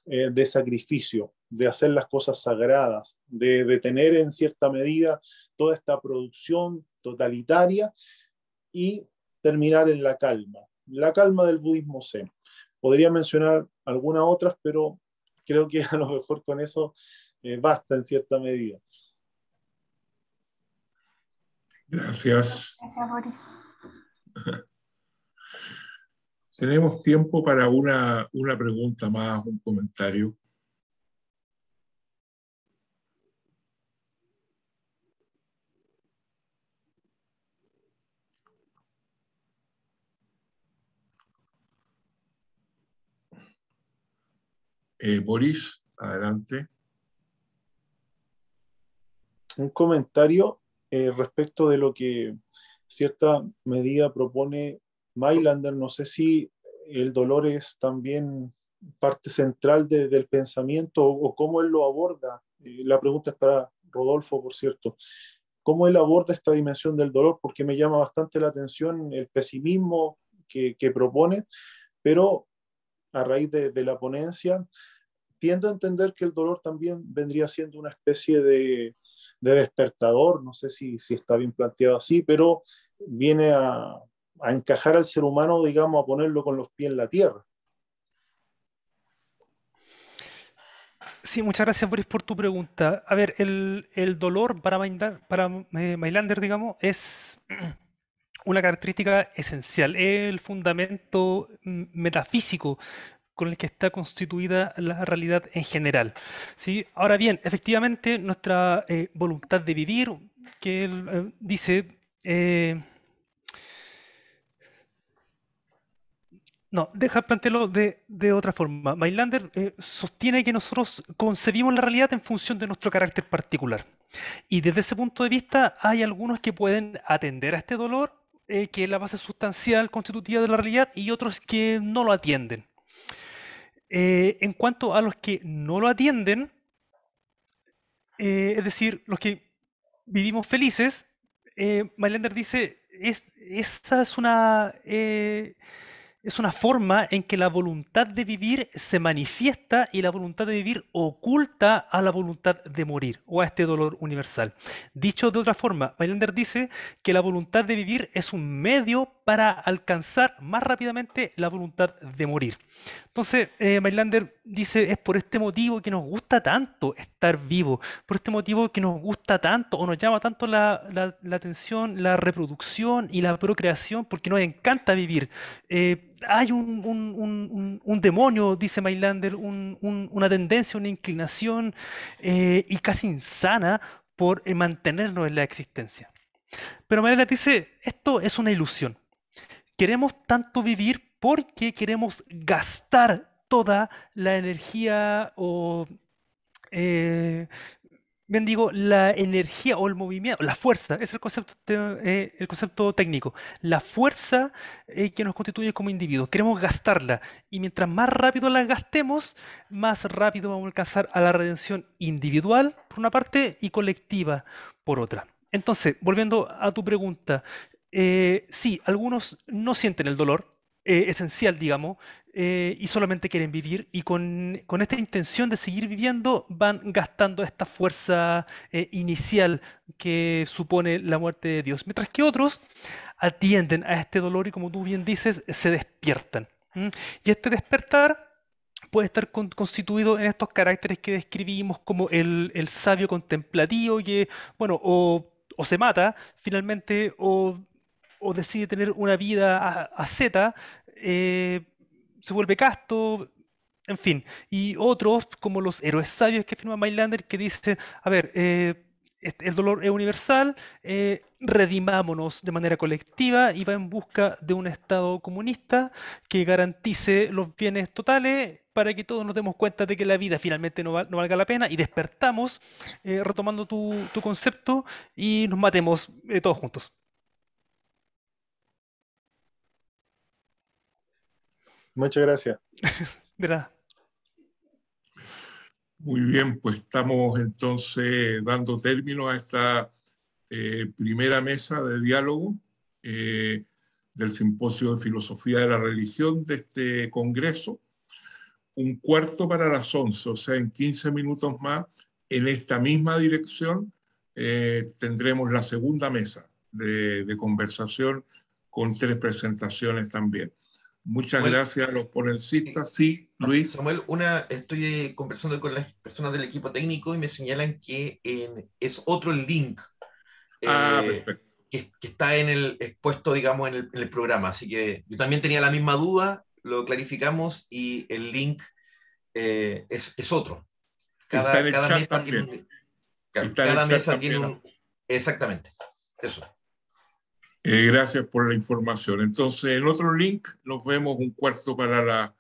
eh, de sacrificio, de hacer las cosas sagradas, de detener en cierta medida toda esta producción totalitaria y terminar en la calma, la calma del budismo zen. Podría mencionar algunas otras, pero creo que a lo mejor con eso eh, basta en cierta medida. Gracias. Tenemos tiempo para una, pregunta más, un comentario. Eh, Boris, adelante un comentario eh, respecto de lo que cierta medida propone Mailander No sé si el dolor es también parte central del pensamiento o, cómo él lo aborda. Eh, la pregunta es para Rodolfo, por cierto. ¿Cómo él aborda esta dimensión del dolor? Porque me llama bastante la atención el pesimismo que, propone, pero a raíz de la ponencia, tiendo a entender que el dolor también vendría siendo una especie de de despertador, no sé si, está bien planteado así, pero viene a, encajar al ser humano, digamos, a ponerlo con los pies en la tierra. Sí, muchas gracias Boris por tu pregunta. A ver, el, dolor para, para eh, Mailander, digamos, es una característica esencial, es el fundamento mm, metafísico con el que está constituida la realidad en general. ¿sí? Ahora bien, efectivamente, nuestra eh, voluntad de vivir, que él eh, dice... Eh, no, deja plantearlo de, otra forma. Mailander sostiene que nosotros concebimos la realidad en función de nuestro carácter particular. Y desde ese punto de vista hay algunos que pueden atender a este dolor, que es la base sustancial constitutiva de la realidad, y otros que no lo atienden. Eh, en cuanto a los que no lo atienden, eh, es decir, los que vivimos felices, eh, dice, es, esa es una... Eh, es una forma en que la voluntad de vivir se manifiesta y la voluntad de vivir oculta a la voluntad de morir o a este dolor universal. Dicho de otra forma, Mailander dice que la voluntad de vivir es un medio para alcanzar más rápidamente la voluntad de morir. Entonces, eh, Mailander dice, es por este motivo que nos gusta tanto estar vivo, por este motivo que nos gusta tanto o nos llama tanto la, atención la reproducción y la procreación, porque nos encanta vivir. Eh, hay un, demonio, dice Mailander, una tendencia, una inclinación eh, y casi insana por eh, mantenernos en la existencia. Pero Mailander dice, esto es una ilusión. Queremos tanto vivir porque queremos gastar toda la energía o eh, Bien, digo, la energía o el movimiento, la fuerza, es el concepto, eh, el concepto técnico, la fuerza eh, que nos constituye como individuo Queremos gastarla y mientras más rápido la gastemos, más rápido vamos a alcanzar a la redención individual por una parte y colectiva por otra. Entonces, volviendo a tu pregunta, eh, sí, algunos no sienten el dolor, eh, esencial, digamos, eh, y solamente quieren vivir y con, esta intención de seguir viviendo van gastando esta fuerza eh, inicial que supone la muerte de Dios, mientras que otros atienden a este dolor y como tú bien dices, se despiertan. Y este despertar puede estar constituido en estos caracteres que describimos como el, sabio contemplativo que, bueno, o, se mata finalmente o decide tener una vida a, a eh, se vuelve casto, en fin. Y otros, como los héroes sabios que firma Mailander que dice, a ver, eh, este, el dolor es universal, eh, redimámonos de manera colectiva y va en busca de un Estado comunista que garantice los bienes totales para que todos nos demos cuenta de que la vida finalmente no, valga la pena y despertamos, retomando tu, concepto, y nos matemos todos juntos. Muchas gracias. Muy bien, pues estamos entonces dando término a esta eh, primera mesa de diálogo eh, del Simposio de Filosofía de la Religión de este Congreso. Un cuarto para las once, o sea, en 15 minutos más, en esta misma dirección, eh, tendremos la segunda mesa de conversación con tres presentaciones también. Muchas gracias a los ponencistas. Eh, sí, Luis. Samuel, una, estoy eh, conversando con las personas del equipo técnico y me señalan que es otro el link ah, eh, que, está en el expuesto, digamos, en el, programa. Así que yo también tenía la misma duda, lo clarificamos y el link es, otro. Cada, cada mesa tiene un, cada mesa tiene Exactamente. Eso. Eh, gracias por la información. Entonces, en otro link nos vemos un cuarto para las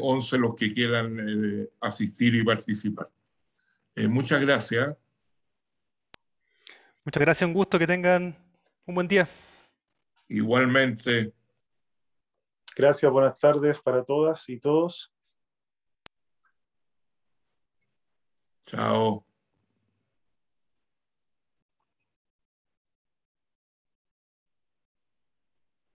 11, eh, los que quieran eh, asistir y participar. muchas gracias. Muchas gracias, un gusto que tengan un buen día. Igualmente. Gracias, buenas tardes para todas y todos. Chao.